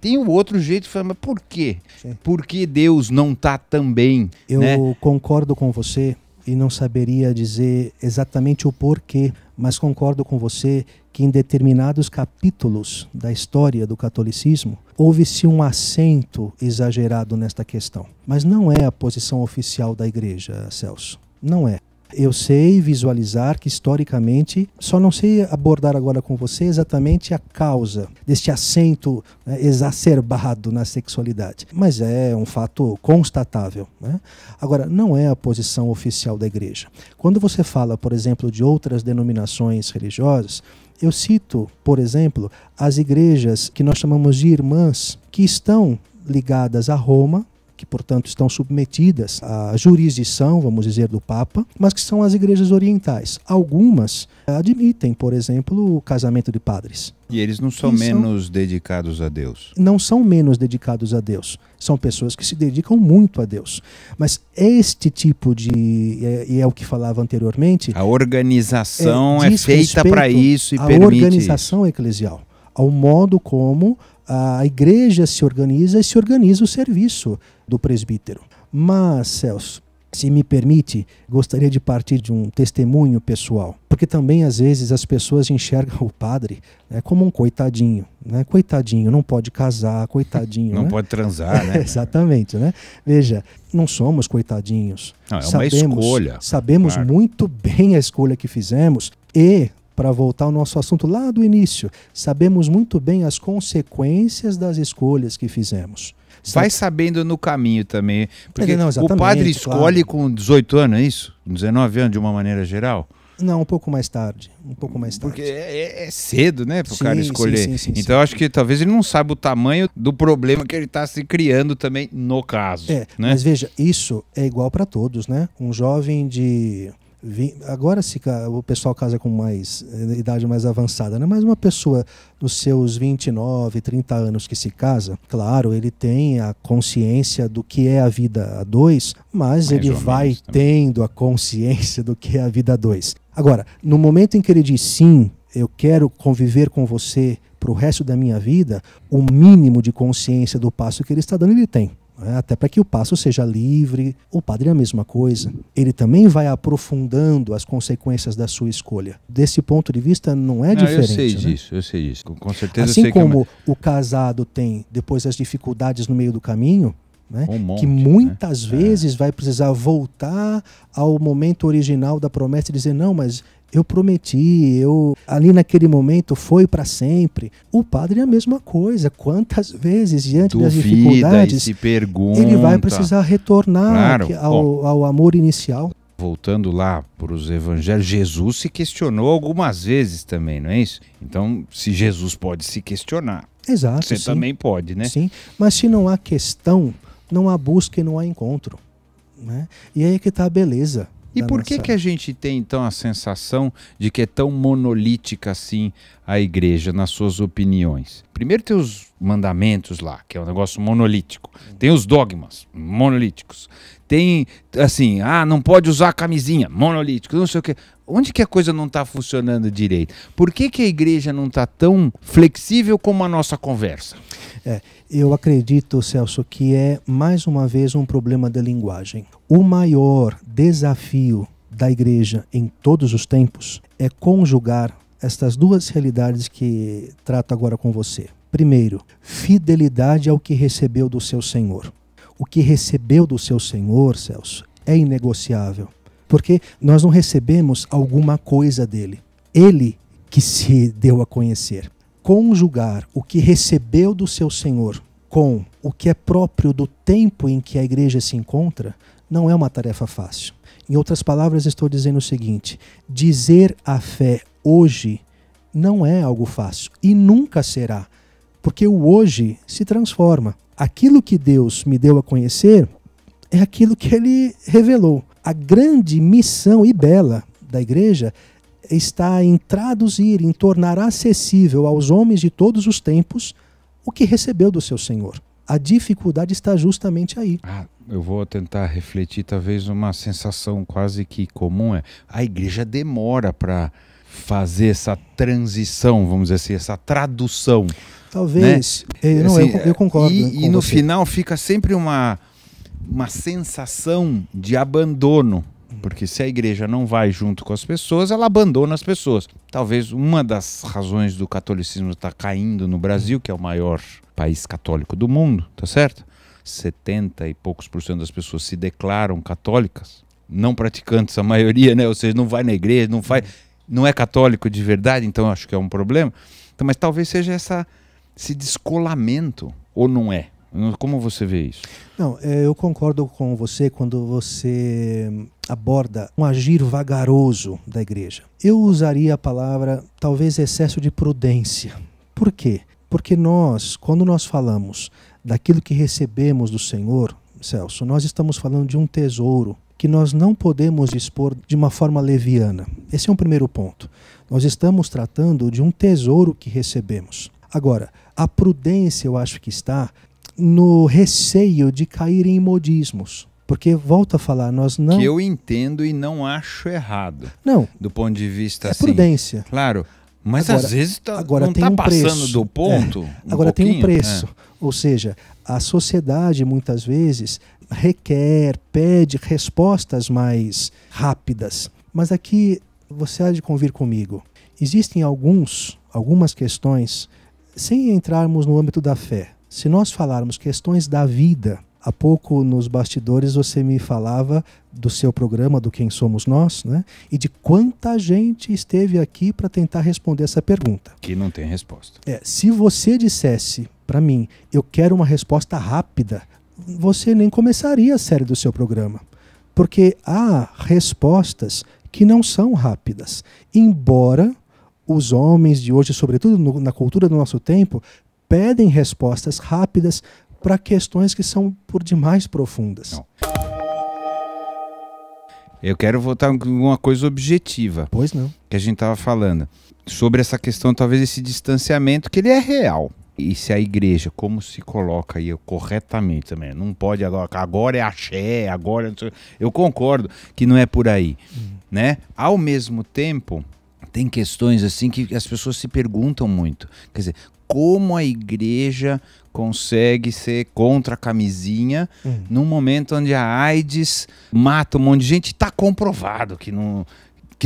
Speaker 2: tem o outro jeito, mas por quê? Sim. Por que Deus não está também? Eu né?
Speaker 1: concordo com você e não saberia dizer exatamente o porquê, mas concordo com você que em determinados capítulos da história do catolicismo houve-se um acento exagerado nesta questão. Mas não é a posição oficial da igreja, Celso. Não é. Eu sei visualizar que historicamente, só não sei abordar agora com você exatamente a causa deste acento né, exacerbado na sexualidade, mas é um fato constatável. Né? Agora, não é a posição oficial da igreja. Quando você fala, por exemplo, de outras denominações religiosas, eu cito, por exemplo, as igrejas que nós chamamos de irmãs, que estão ligadas a Roma, que, portanto, estão submetidas à jurisdição, vamos dizer, do Papa, mas que são as igrejas orientais. Algumas admitem, por exemplo, o casamento de padres.
Speaker 2: E eles não são menos são, dedicados a Deus?
Speaker 1: Não são menos dedicados a Deus. São pessoas que se dedicam muito a Deus. Mas este tipo de. E é, é, o que falava anteriormente. A
Speaker 2: organização é, é feita para isso e a permite. A organização
Speaker 1: isso. eclesial ao modo como a igreja se organiza e se organiza o serviço do presbítero. Mas, Celso, se me permite, gostaria de partir de um testemunho pessoal, porque também às vezes as pessoas enxergam o padre né, como um coitadinho, né? Coitadinho, não pode casar, coitadinho. não né? pode
Speaker 2: transar, né?
Speaker 1: Exatamente, né? Veja, não somos coitadinhos. Não, é sabemos, uma escolha. Sabemos claro. muito bem a escolha que fizemos e para voltar ao nosso assunto lá do início, sabemos muito bem as consequências das escolhas que fizemos.
Speaker 2: Vai sabendo no caminho também. Porque é, não, o padre escolhe claro. com 18 anos, é isso? 19 anos, de uma maneira geral?
Speaker 1: Não, um pouco mais tarde. Um pouco mais tarde. Porque é,
Speaker 2: é, é cedo, né, para o cara escolher. Sim, sim, então, sim, então, acho que talvez ele não saiba o tamanho do problema que ele está se criando também, no caso. É, né? mas veja,
Speaker 1: isso é igual para todos, né? Um jovem de Agora se o pessoal casa com mais eh, idade mais avançada, né? mas uma pessoa nos seus 29, 30 anos que se casa, claro, ele tem a consciência do que é a vida a dois, mas mais ele vai tendo a consciência do que é a vida a dois. Agora, no momento em que ele diz sim, eu quero conviver com você para o resto da minha vida, o mínimo de consciência do passo que ele está dando, ele tem né? até para que o passo seja livre. O padre é a mesma coisa. Ele também vai aprofundando as consequências da sua escolha. Desse ponto de vista, não é não, diferente. Eu sei né?
Speaker 2: disso, eu sei disso. Com certeza assim eu sei como que é
Speaker 1: uma... o casado tem depois as dificuldades no meio do caminho, né? Um monte, que né? muitas né? vezes é. vai precisar voltar ao momento original da promessa e dizer: não, mas eu prometi, eu ali naquele momento foi para sempre. O padre é a mesma coisa. Quantas vezes diante Duvida das dificuldades pergunta, ele vai precisar retornar claro, ao, ao amor inicial?
Speaker 2: Voltando lá para os evangelhos, Jesus se questionou algumas vezes também, não é isso? Então, se Jesus pode se questionar, Exato, você sim. também pode, né? Sim,
Speaker 1: mas se não há questão, não há busca e não há encontro. Né? E aí é que está a beleza. E por que, que
Speaker 2: a gente tem então a sensação de que é tão monolítica assim a igreja, nas suas opiniões? Primeiro tem os mandamentos lá, que é um negócio monolítico. Tem os dogmas monolíticos. Tem, assim, ah, não pode usar camisinha, monolítico, não sei o quê. Onde que a coisa não está funcionando direito? Por que, que a igreja não está tão flexível como a nossa conversa?
Speaker 1: É, eu acredito, Celso, que é mais uma vez um problema da linguagem. O maior desafio da igreja em todos os tempos é conjugar estas duas realidades que trato agora com você. Primeiro, fidelidade ao que recebeu do seu Senhor. O que recebeu do seu Senhor, Celso, é inegociável. Porque nós não recebemos alguma coisa dele. Ele que se deu a conhecer. Conjugar o que recebeu do seu Senhor com o que é próprio do tempo em que a igreja se encontra não é uma tarefa fácil. Em outras palavras, estou dizendo o seguinte: dizer a fé hoje não é algo fácil e nunca será porque o hoje se transforma. Aquilo que Deus me deu a conhecer é aquilo que ele revelou. A grande missão e bela da igreja está em traduzir, em tornar acessível aos homens de todos os tempos o que recebeu do seu Senhor. A dificuldade está justamente aí. Ah,
Speaker 2: eu vou tentar refletir, talvez uma sensação quase que comum é a igreja demora para fazer essa transição, vamos dizer assim, essa tradução. Talvez. Né? Eu, não, assim, eu, eu, é, concordo. E, e no você. final fica sempre uma, uma sensação de abandono. Porque se a igreja não vai junto com as pessoas, ela abandona as pessoas. Talvez uma das razões do catolicismo estar tá caindo no Brasil, que é o maior país católico do mundo, tá certo? 70 e poucos por cento das pessoas se declaram católicas, não praticantes a maioria, né? Ou seja, não vai na igreja, não faz não é católico de verdade, então acho que é um problema. Então, mas talvez seja essa, esse descolamento, ou não é? Como você vê isso?
Speaker 1: Não, é, eu concordo com você quando você aborda um agir vagaroso da igreja. Eu usaria a palavra talvez excesso de prudência. Por quê? Porque nós, quando nós falamos daquilo que recebemos do Senhor, Celso, nós estamos falando de um tesouro que nós não podemos expor de uma forma leviana. Esse é um primeiro ponto. Nós estamos tratando de um tesouro que recebemos. Agora, a prudência, eu acho que está no receio de cair em modismos. Porque, volto a falar, nós não. Que eu
Speaker 2: entendo e não acho errado. Não. Do ponto de vista é assim. prudência. Claro. Mas agora, às vezes tá, agora não está um passando preço. do é. ponto. É. agora tem um né? preço. É.
Speaker 1: Ou seja, a sociedade muitas vezes requer, pede respostas mais rápidas. Mas aqui você há de convir comigo. Existem alguns, algumas questões, sem entrarmos no âmbito da fé. Se nós falarmos questões da vida, há pouco nos bastidores você me falava do seu programa, do Quem Somos Nós, né? E de quanta gente esteve aqui para tentar responder essa pergunta.
Speaker 2: Que não tem resposta. É,
Speaker 1: se você dissesse para mim, eu quero uma resposta rápida você nem começaria a série do seu programa. Porque há respostas que não são rápidas. Embora os homens de hoje, sobretudo no, na cultura do nosso tempo, pedem respostas rápidas para questões que são por demais profundas. Não.
Speaker 2: Eu quero voltar a uma coisa objetiva. Pois não. Que a gente estava falando. Sobre essa questão, talvez, esse distanciamento, que ele é real e se a igreja, como se coloca aí corretamente também, não pode agora, agora é axé, agora. Eu concordo que não é por aí. Uhum. Né? Ao mesmo tempo, tem questões assim que as pessoas se perguntam muito. Quer dizer, como a igreja consegue ser contra a camisinha uhum. num momento onde a AIDS mata um monte de gente? Está comprovado que não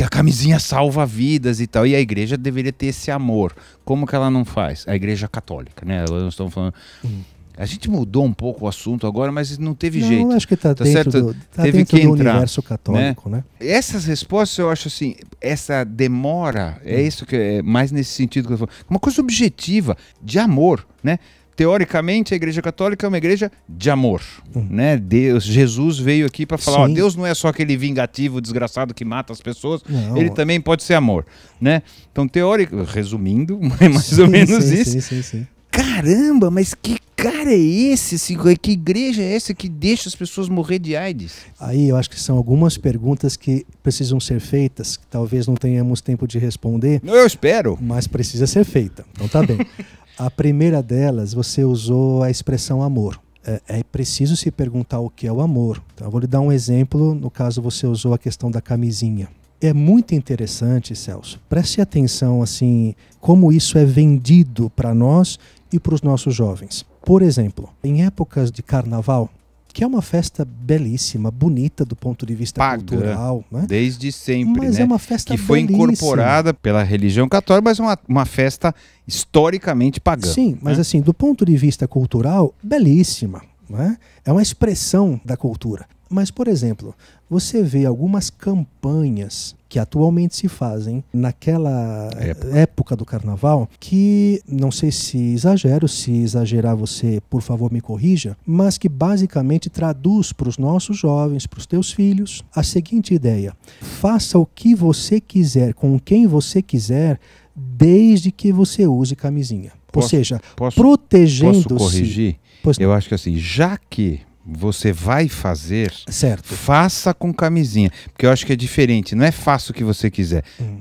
Speaker 2: que a camisinha salva vidas e tal. E a igreja deveria ter esse amor. Como que ela não faz? A igreja católica, né? Nós estamos falando. Hum. A gente mudou um pouco o assunto agora, mas não teve não, jeito. acho que está tá, tá dentro, Do, tá Teve que entrar, universo católico, né? né? Essas respostas, eu acho assim, essa demora, é hum. é isso que é mais nesse sentido que eu falo, uma coisa objetiva, de amor, né? teoricamente a igreja católica é uma igreja de amor, hum. né? Deus, Jesus veio aqui para falar, ó, Deus não é só aquele vingativo desgraçado que mata as pessoas, não. ele também pode ser amor, né? Então teórico, resumindo, mais sim, ou menos sim, isso. Sim, caramba, mas que cara é esse? Assim? Que igreja é essa que deixa as pessoas morrer de AIDS?
Speaker 1: Aí eu acho que são algumas perguntas que precisam ser feitas, que talvez não tenhamos tempo de responder. Eu espero. Mas precisa ser feita. Então tá bem. a primeira delas, você usou a expressão amor. É, é, preciso se perguntar o que é o amor. Então, eu vou lhe dar um exemplo. No caso, você usou a questão da camisinha. É muito interessante, Celso. Preste atenção assim como isso é vendido para nós e para os nossos jovens. Por exemplo, em épocas de carnaval, que é uma festa belíssima, bonita do ponto de vista Paga, cultural,
Speaker 2: né? Desde sempre, mas é né? é uma festa que foi belíssima. incorporada pela religião católica, mas uma, uma festa historicamente pagã. Sim, mas né? assim,
Speaker 1: do ponto de vista cultural, belíssima, né? É uma expressão da cultura. Mas por exemplo, você vê algumas campanhas que atualmente se fazem naquela época. época. do carnaval, que não sei se exagero, se exagerar você, por favor, me corrija, mas que basicamente traduz para os nossos jovens, para os teus filhos, a seguinte ideia: faça o que você quiser, com quem você quiser, desde que você use camisinha. Posso, Ou seja, protegendo-se. Posso corrigir?
Speaker 2: Pois... Eu acho que assim, já que você vai fazer, certo. faça com camisinha. Porque eu acho que é diferente, não é faça o que você quiser. Hum.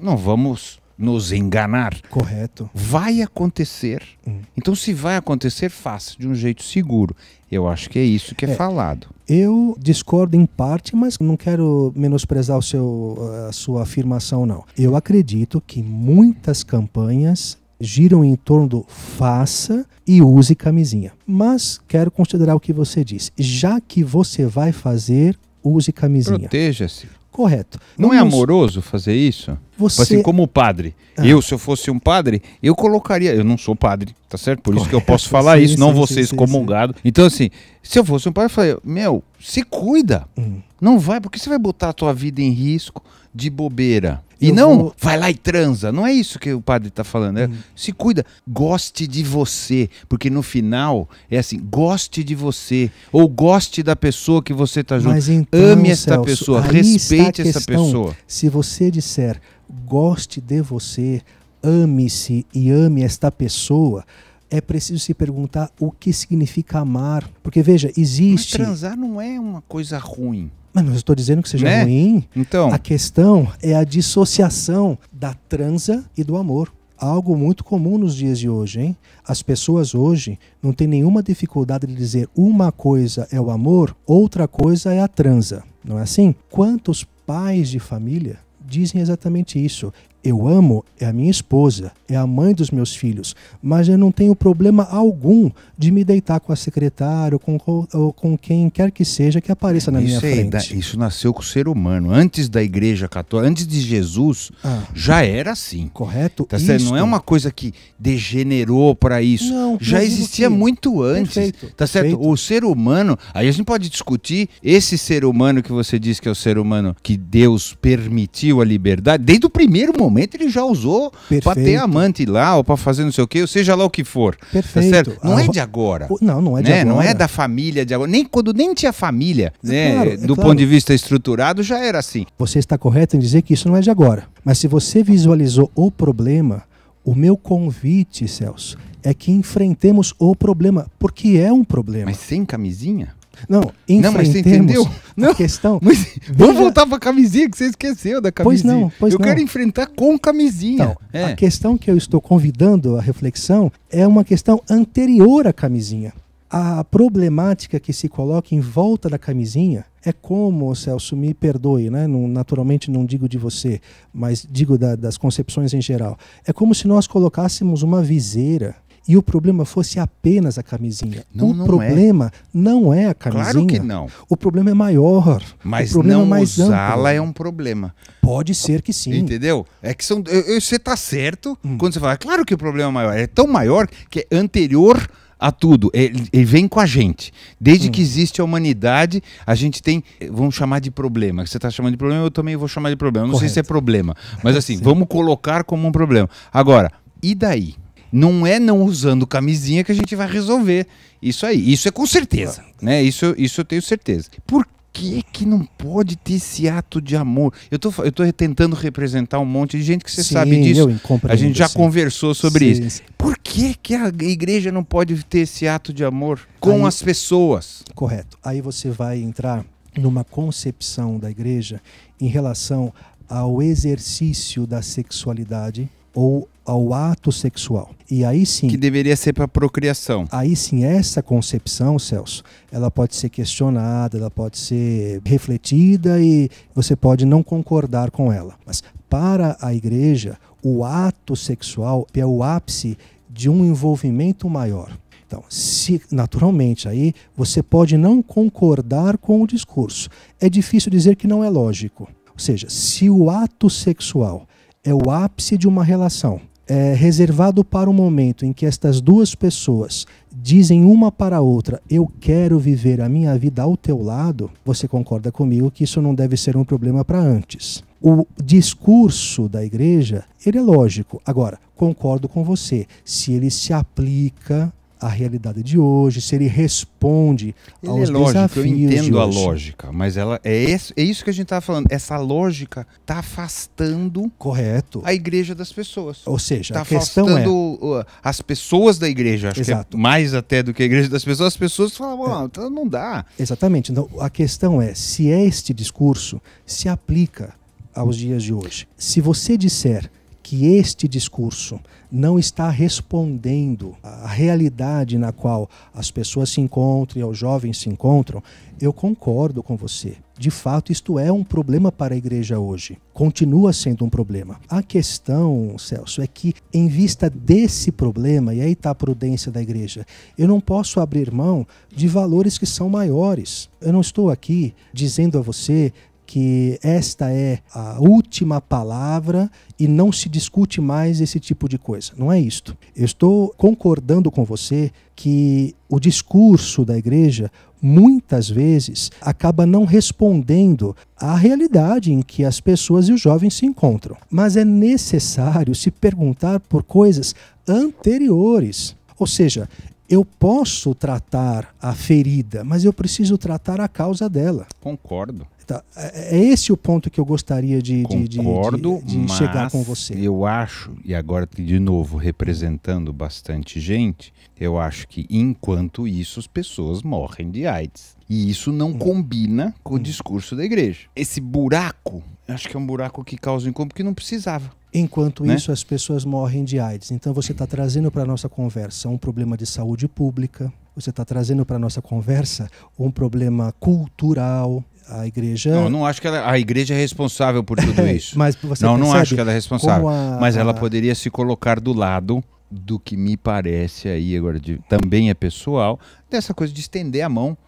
Speaker 2: Não vamos nos enganar. Correto. Vai acontecer. Hum. Então, se vai acontecer, faça de um jeito seguro. Eu acho que é isso que é, é falado. Eu
Speaker 1: discordo em parte, mas não quero menosprezar o seu, a sua afirmação, não. Eu acredito que muitas campanhas giram em torno do faça e use camisinha. Mas quero considerar o que você disse. Já que você vai fazer, use camisinha.
Speaker 2: Proteja-se.
Speaker 1: Correto. Não é Vamos... é
Speaker 2: amoroso fazer isso? Tipo assim, você... Assim como o padre. Ah. Eu, se eu fosse um padre, eu colocaria. Eu não sou padre, tá certo? Por Correto. isso que eu posso falar sim, isso, sim, não sim, você excomungado. Então, assim, se eu fosse um padre, eu falaria: Meu, se cuida. Hum. Não vai, porque você vai botar a tua vida em risco de bobeira. E eu não vou... vai lá e transa. Não é isso que o padre está falando. É, hum. Se cuida. Goste de você. Porque no final é assim: goste de você. Ou goste da pessoa que você está junto. Então, Ame esta pessoa. Respeite essa pessoa.
Speaker 1: Se você disser goste de você, ame-se e ame esta pessoa é preciso se perguntar o que significa amar. Porque veja, existe. Mas
Speaker 2: transar não é uma coisa ruim.
Speaker 1: Mas não estou dizendo que seja né? ruim. Então. A questão é a dissociação da transa e do amor. Algo muito comum nos dias de hoje, hein? As pessoas hoje não têm nenhuma dificuldade de dizer uma coisa é o amor, outra coisa é a transa. Não é assim? Quantos pais de família dizem exatamente isso eu amo é a minha esposa, é a mãe dos meus filhos, mas eu não tenho problema algum de me deitar com a secretária ou com, ou com quem quer que seja que apareça na minha é, frente.
Speaker 2: Isso nasceu com o ser humano. Antes da Igreja Católica, antes de Jesus, ah, já era assim. Correto? Tá certo? Não é uma coisa que degenerou para isso. Não, já existia que... muito antes. Perfeito, tá certo? Perfeito. O ser humano, aí a gente pode discutir esse ser humano que você diz que é o ser humano que Deus permitiu a liberdade, desde o primeiro momento momento ele já usou para ter amante lá ou para fazer não sei o quê, ou seja lá o que for. Tá Perfeito. Tá não é de agora.
Speaker 1: Não, não é de né? agora. Não é da
Speaker 2: família de agora. Nem quando nem tinha família, é né? Claro, é do claro. ponto de vista estruturado, já era assim.
Speaker 1: Você está correto em dizer que isso não é de agora. Mas se você visualizou o problema, o meu convite, Celso, é que enfrentemos o problema, porque é um problema. Mas sem camisinha? Não, não, mas você entendeu? Não, questão. Mas
Speaker 2: veja... vamos voltar para a camisinha que você esqueceu da camisinha. Pois não, pois eu não. quero enfrentar com camisinha. Então, é.
Speaker 1: a questão que eu estou convidando a reflexão é uma questão anterior à camisinha. A problemática que se coloca em volta da camisinha é como, Celso, me perdoe, né? Não, naturalmente não digo de você, mas digo da, das concepções em geral. É como se nós colocássemos uma viseira e o problema fosse apenas a camisinha. Não, o não é. problema é. não é a camisinha. Claro que não. O problema é maior. Mas é não usá-la é
Speaker 2: um problema. Pode ser que sim. Entendeu? É que são, eu, eu, você está certo hum. quando você fala, claro que o problema é maior. É tão maior que é anterior a tudo. Ele, é, ele, vem com a gente. Desde hum. que existe a humanidade, a gente tem, vamos chamar de problema. Você está chamando de problema, eu também vou chamar de problema. Não Correto. sei se é problema, mas assim, vamos colocar como um problema. Agora, e daí? Não é não usando camisinha que a gente vai resolver isso aí. Isso é com certeza, né? Isso, isso eu tenho certeza. Por que que não pode ter esse ato de amor? Eu tô, eu tô tentando representar um monte de gente que você sim, sabe disso. a gente já sim. conversou sobre sim, isso. Por que que a igreja não pode ter esse ato de amor com aí, as pessoas? Correto. Aí você vai entrar
Speaker 1: numa concepção da igreja em relação ao exercício da sexualidade ou ao ato sexual. E aí sim. Que
Speaker 2: deveria ser para procriação.
Speaker 1: Aí sim, essa concepção, Celso, ela pode ser questionada, ela pode ser refletida e você pode não concordar com ela. Mas para a igreja, o ato sexual é o ápice de um envolvimento maior. Então, se naturalmente aí você pode não concordar com o discurso, é difícil dizer que não é lógico. Ou seja, se o ato sexual é o ápice de uma relação. É reservado para o momento em que estas duas pessoas dizem uma para a outra: Eu quero viver a minha vida ao teu lado. Você concorda comigo que isso não deve ser um problema para antes. O discurso da igreja, ele é lógico. Agora, concordo com você, se ele se aplica a realidade de hoje, se ele responde ele aos é lógico, desafios. Eu entendo de hoje. a
Speaker 2: lógica, mas ela é, esse, é isso que a gente estava falando. Essa lógica está afastando correto a igreja das pessoas. Ou seja, tá a questão é afastando é as pessoas da igreja. Acho Exato. que é mais até do que a igreja das pessoas. As pessoas falam, é. Então não dá. Exatamente.
Speaker 1: Então a questão é se é este discurso se aplica aos dias de hoje. Se você disser que este discurso não está respondendo à realidade na qual as pessoas se encontram e os jovens se encontram, eu concordo com você. De fato, isto é um problema para a igreja hoje. Continua sendo um problema. A questão, Celso, é que, em vista desse problema, e aí está a prudência da igreja, eu não posso abrir mão de valores que são maiores. Eu não estou aqui dizendo a você que esta é a última palavra e não se discute mais esse tipo de coisa. Não é isto. Eu estou concordando com você que o discurso da igreja muitas vezes acaba não respondendo à realidade em que as pessoas e os jovens se encontram. Mas é necessário se perguntar por coisas anteriores. Ou seja, eu posso tratar a ferida, mas eu preciso tratar a causa dela.
Speaker 2: Concordo. Então,
Speaker 1: é, é, é esse o ponto que eu gostaria de, Concordo, de, de, de, de chegar com
Speaker 2: você. Eu acho, e agora de novo representando bastante gente, eu acho que enquanto isso as pessoas morrem de AIDS. E isso não hum. combina com o hum. discurso da igreja. Esse buraco, acho que é um buraco que causa incômodo porque não precisava.
Speaker 1: Enquanto né? isso, as pessoas morrem de AIDS. Então você está trazendo para a nossa conversa um problema de saúde pública, você está trazendo para a nossa conversa um problema cultural. A igreja. Não, não
Speaker 2: acho que ela, a igreja é responsável por tudo isso. mas você não, não acho que ela é responsável. A, mas ela a... poderia se colocar do lado do que me parece aí agora de, também é pessoal dessa coisa de estender a mão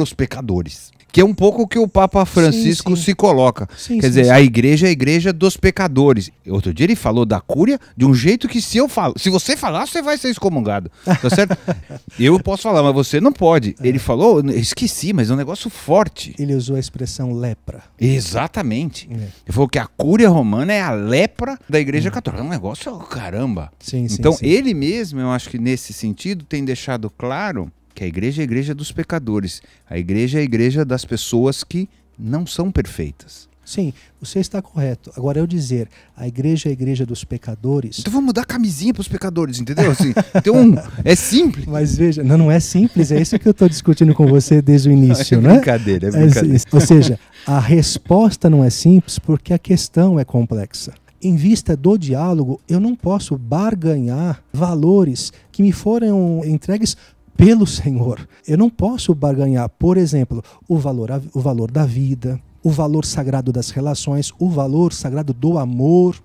Speaker 2: os pecadores. Que é um pouco o que o Papa Francisco sim, sim. se coloca. Sim, Quer dizer, a igreja é a igreja dos pecadores. Outro dia ele falou da cúria de um jeito que se eu falo, se você falar, você vai ser excomungado. Tá certo? eu posso falar, mas você não pode. É. Ele falou, esqueci, mas é um negócio forte. Ele usou a expressão lepra. Exatamente. É. Ele falou que a cúria romana é a lepra da igreja hum. católica. É um negócio, caramba. Sim, então, ele mesmo, eu acho que nesse sentido, tem deixado claro que a igreja é a igreja dos pecadores, a igreja é a igreja das pessoas que não são perfeitas.
Speaker 1: Sim, você está correto. Agora eu dizer, a igreja é a igreja dos pecadores.
Speaker 2: Então vamos mudar a camisinha para os pecadores, entendeu? Assim,
Speaker 1: então, é simples. Mas veja, não, não é simples, é isso que eu estou discutindo com você desde o início, não, é né? Brincadeira, é brincadeira. ou seja, a resposta não é simples porque a questão é complexa. Em vista do diálogo, eu não posso barganhar valores que me foram entregues pelo Senhor. Eu não posso barganhar, por exemplo, o valor, o valor da vida, o valor sagrado das relações, o valor sagrado do amor.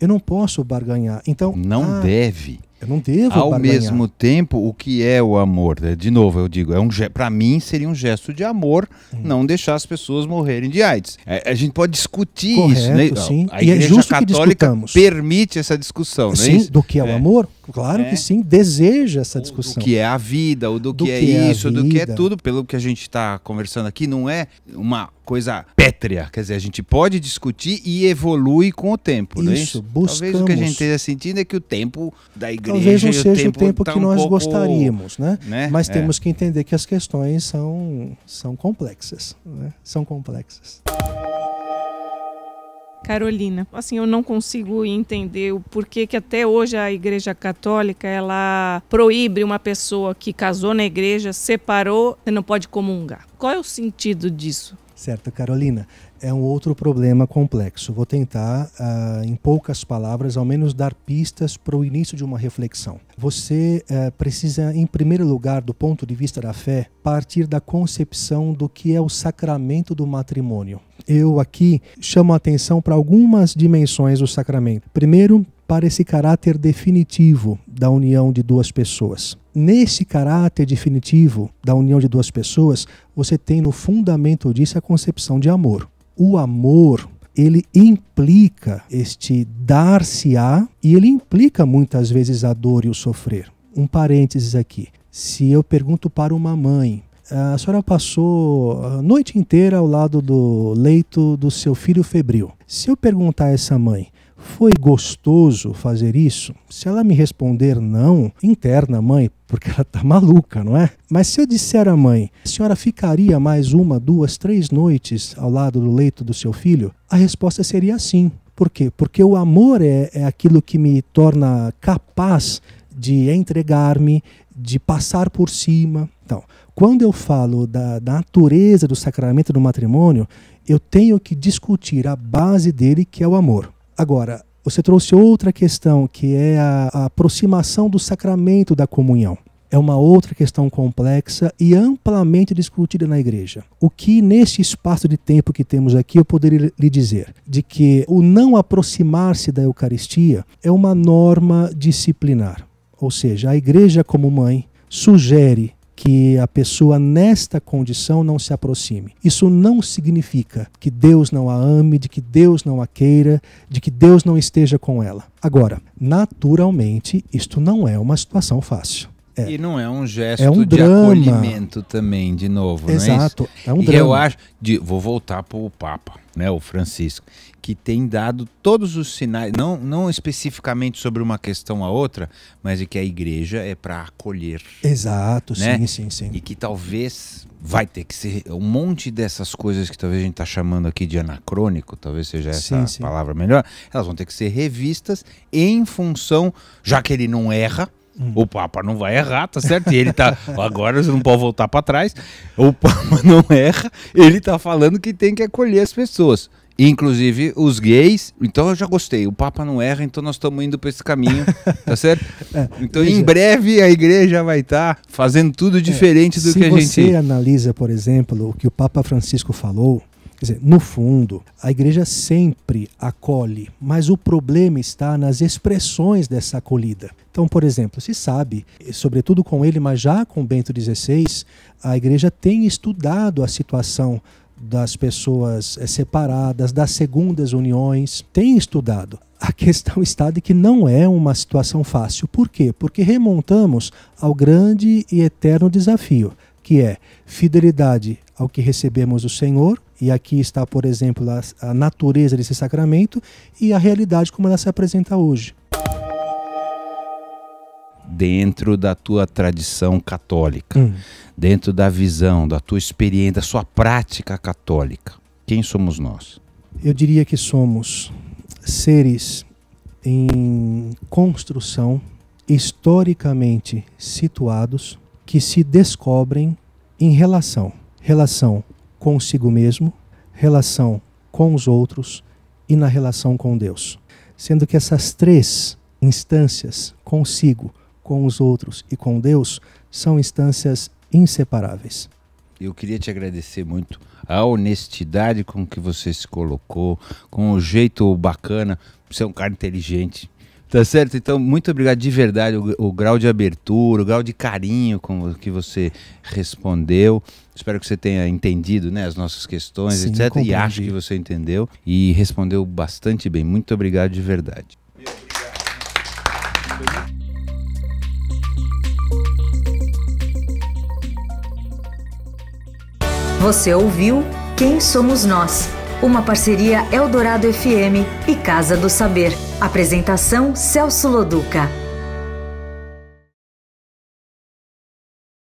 Speaker 1: Eu não posso barganhar. Então não ah, deve. Eu não devo. Ao barganhar. mesmo
Speaker 2: tempo, o que é o amor? É, de novo, eu digo, é um para mim seria um gesto de amor hum. não deixar as pessoas morrerem de AIDS. É, a gente pode discutir Correto, isso, né? Sim. A Igreja e é justo Católica permite essa discussão, sim, não é isso? do que é
Speaker 1: o é. amor? Claro que né? sim, deseja essa discussão. Do que é a
Speaker 2: vida, ou do, do que, é, que é isso, do que é tudo, pelo que a gente está conversando aqui, não é uma coisa pétrea. Quer dizer, a gente pode discutir e evolui com o tempo, isso, é isso? Buscamos. Talvez o que a gente esteja sentindo é que o tempo da igreja Talvez não seja o tempo, o tempo tá que um nós pouco... gostaríamos, né? né? Mas é. temos
Speaker 1: que entender que as questões são, são complexas. Né? São complexas.
Speaker 2: Carolina. Assim, eu não consigo entender o porquê que até hoje a Igreja Católica ela proíbe uma pessoa que casou na igreja, separou, você não pode comungar. Qual é o sentido disso? Certo,
Speaker 1: Carolina é um outro problema complexo. Vou tentar, uh, em poucas palavras, ao menos dar pistas para o início de uma reflexão. Você uh, precisa, em primeiro lugar, do ponto de vista da fé, partir da concepção do que é o sacramento do matrimônio. Eu aqui chamo a atenção para algumas dimensões do sacramento. Primeiro, para esse caráter definitivo da união de duas pessoas. Nesse caráter definitivo da união de duas pessoas, você tem no fundamento disso a concepção de amor o amor ele implica este dar-se-á e ele implica muitas vezes a dor e o sofrer. Um parênteses aqui. Se eu pergunto para uma mãe, ah, a senhora passou a noite inteira ao lado do leito do seu filho febril. Se eu perguntar a essa mãe, foi gostoso fazer isso? Se ela me responder não, interna, mãe, porque ela tá maluca, não é? Mas se eu disser à mãe, a senhora ficaria mais uma, duas, três noites ao lado do leito do seu filho? A resposta seria sim. Por quê? Porque o amor é, é aquilo que me torna capaz de entregar-me, de passar por cima. Então, quando eu falo da, da, natureza do sacramento do matrimônio, eu tenho que discutir a base dele, que é o amor. Agora, você trouxe outra questão, que é a, a aproximação do sacramento da comunhão é uma outra questão complexa e amplamente discutida na igreja. O que, nesse espaço de tempo que temos aqui, eu poderia lhe dizer? De que o não aproximar-se da Eucaristia é uma norma disciplinar. Ou seja, a igreja, como mãe, sugere que a pessoa nesta condição não se aproxime. Isso não significa que Deus não a ame, de que Deus não a queira, de que Deus não esteja com ela. Agora, naturalmente, isto não é uma situação fácil.
Speaker 2: É. E não é um gesto é um de drama. acolhimento também, de novo, Exato, não é isso? É um drama. E eu acho, de, vou voltar para o Papa, né, o Francisco que tem dado todos os sinais, não, não especificamente sobre uma questão a outra, mas de é que a igreja é para acolher.
Speaker 1: Exato, né? sim,
Speaker 2: sim, sim. E que talvez vai ter que ser um monte dessas coisas que talvez a gente está chamando aqui de anacrônico, talvez seja essa sim, sim. palavra melhor, elas vão ter que ser revistas em função, já que ele não erra, uhum. O Papa não vai errar, tá certo? E ele tá. agora você não pode voltar para trás. O Papa não erra, ele tá falando que tem que acolher as pessoas. Inclusive os gays. Então eu já gostei. O Papa não erra, então nós estamos indo para esse caminho, tá certo? É, então em breve a igreja vai estar tá fazendo tudo é, diferente é, do que a gente. Se você
Speaker 1: analisa, por exemplo, o que o Papa Francisco falou, Quer dizer, no fundo, a igreja sempre acolhe, mas o problema está nas expressões dessa acolhida. Então, por exemplo, se sabe, sobretudo com ele, mas já com Bento XVI, a igreja tem estudado a situação das pessoas eh, separadas, das segundas uniões, tem estudado. A questão está de que não é uma situação fácil. Por quê? Porque remontamos ao grande e eterno desafio, que é fidelidade ao que recebemos do Senhor, e aqui está, por exemplo, a, a natureza desse sacramento e a realidade como ela se apresenta
Speaker 2: hoje dentro da tua tradição católica, hum. dentro da visão, da tua experiência, da sua prática católica. Quem somos nós?
Speaker 1: Eu diria que somos seres em construção, historicamente situados, que se descobrem em relação, relação consigo mesmo, relação com os outros e na relação com Deus. Sendo que essas três instâncias, consigo, com os outros e com Deus são instâncias inseparáveis.
Speaker 2: Eu queria te agradecer muito a honestidade com que você se colocou, com o jeito bacana, você é um cara inteligente. Tá certo? Então, muito obrigado de verdade. O, o, grau de abertura, o grau de carinho com que você respondeu. Espero que você tenha entendido né, as nossas questões, Sim, etc. Compreendi. E acho que você entendeu e respondeu bastante bem. Muito obrigado de verdade. Obrigado. Né?
Speaker 1: Você ouviu Quem Somos Nós? Uma parceria Eldorado FM e Casa do Saber. Apresentação
Speaker 2: Celso Loduca.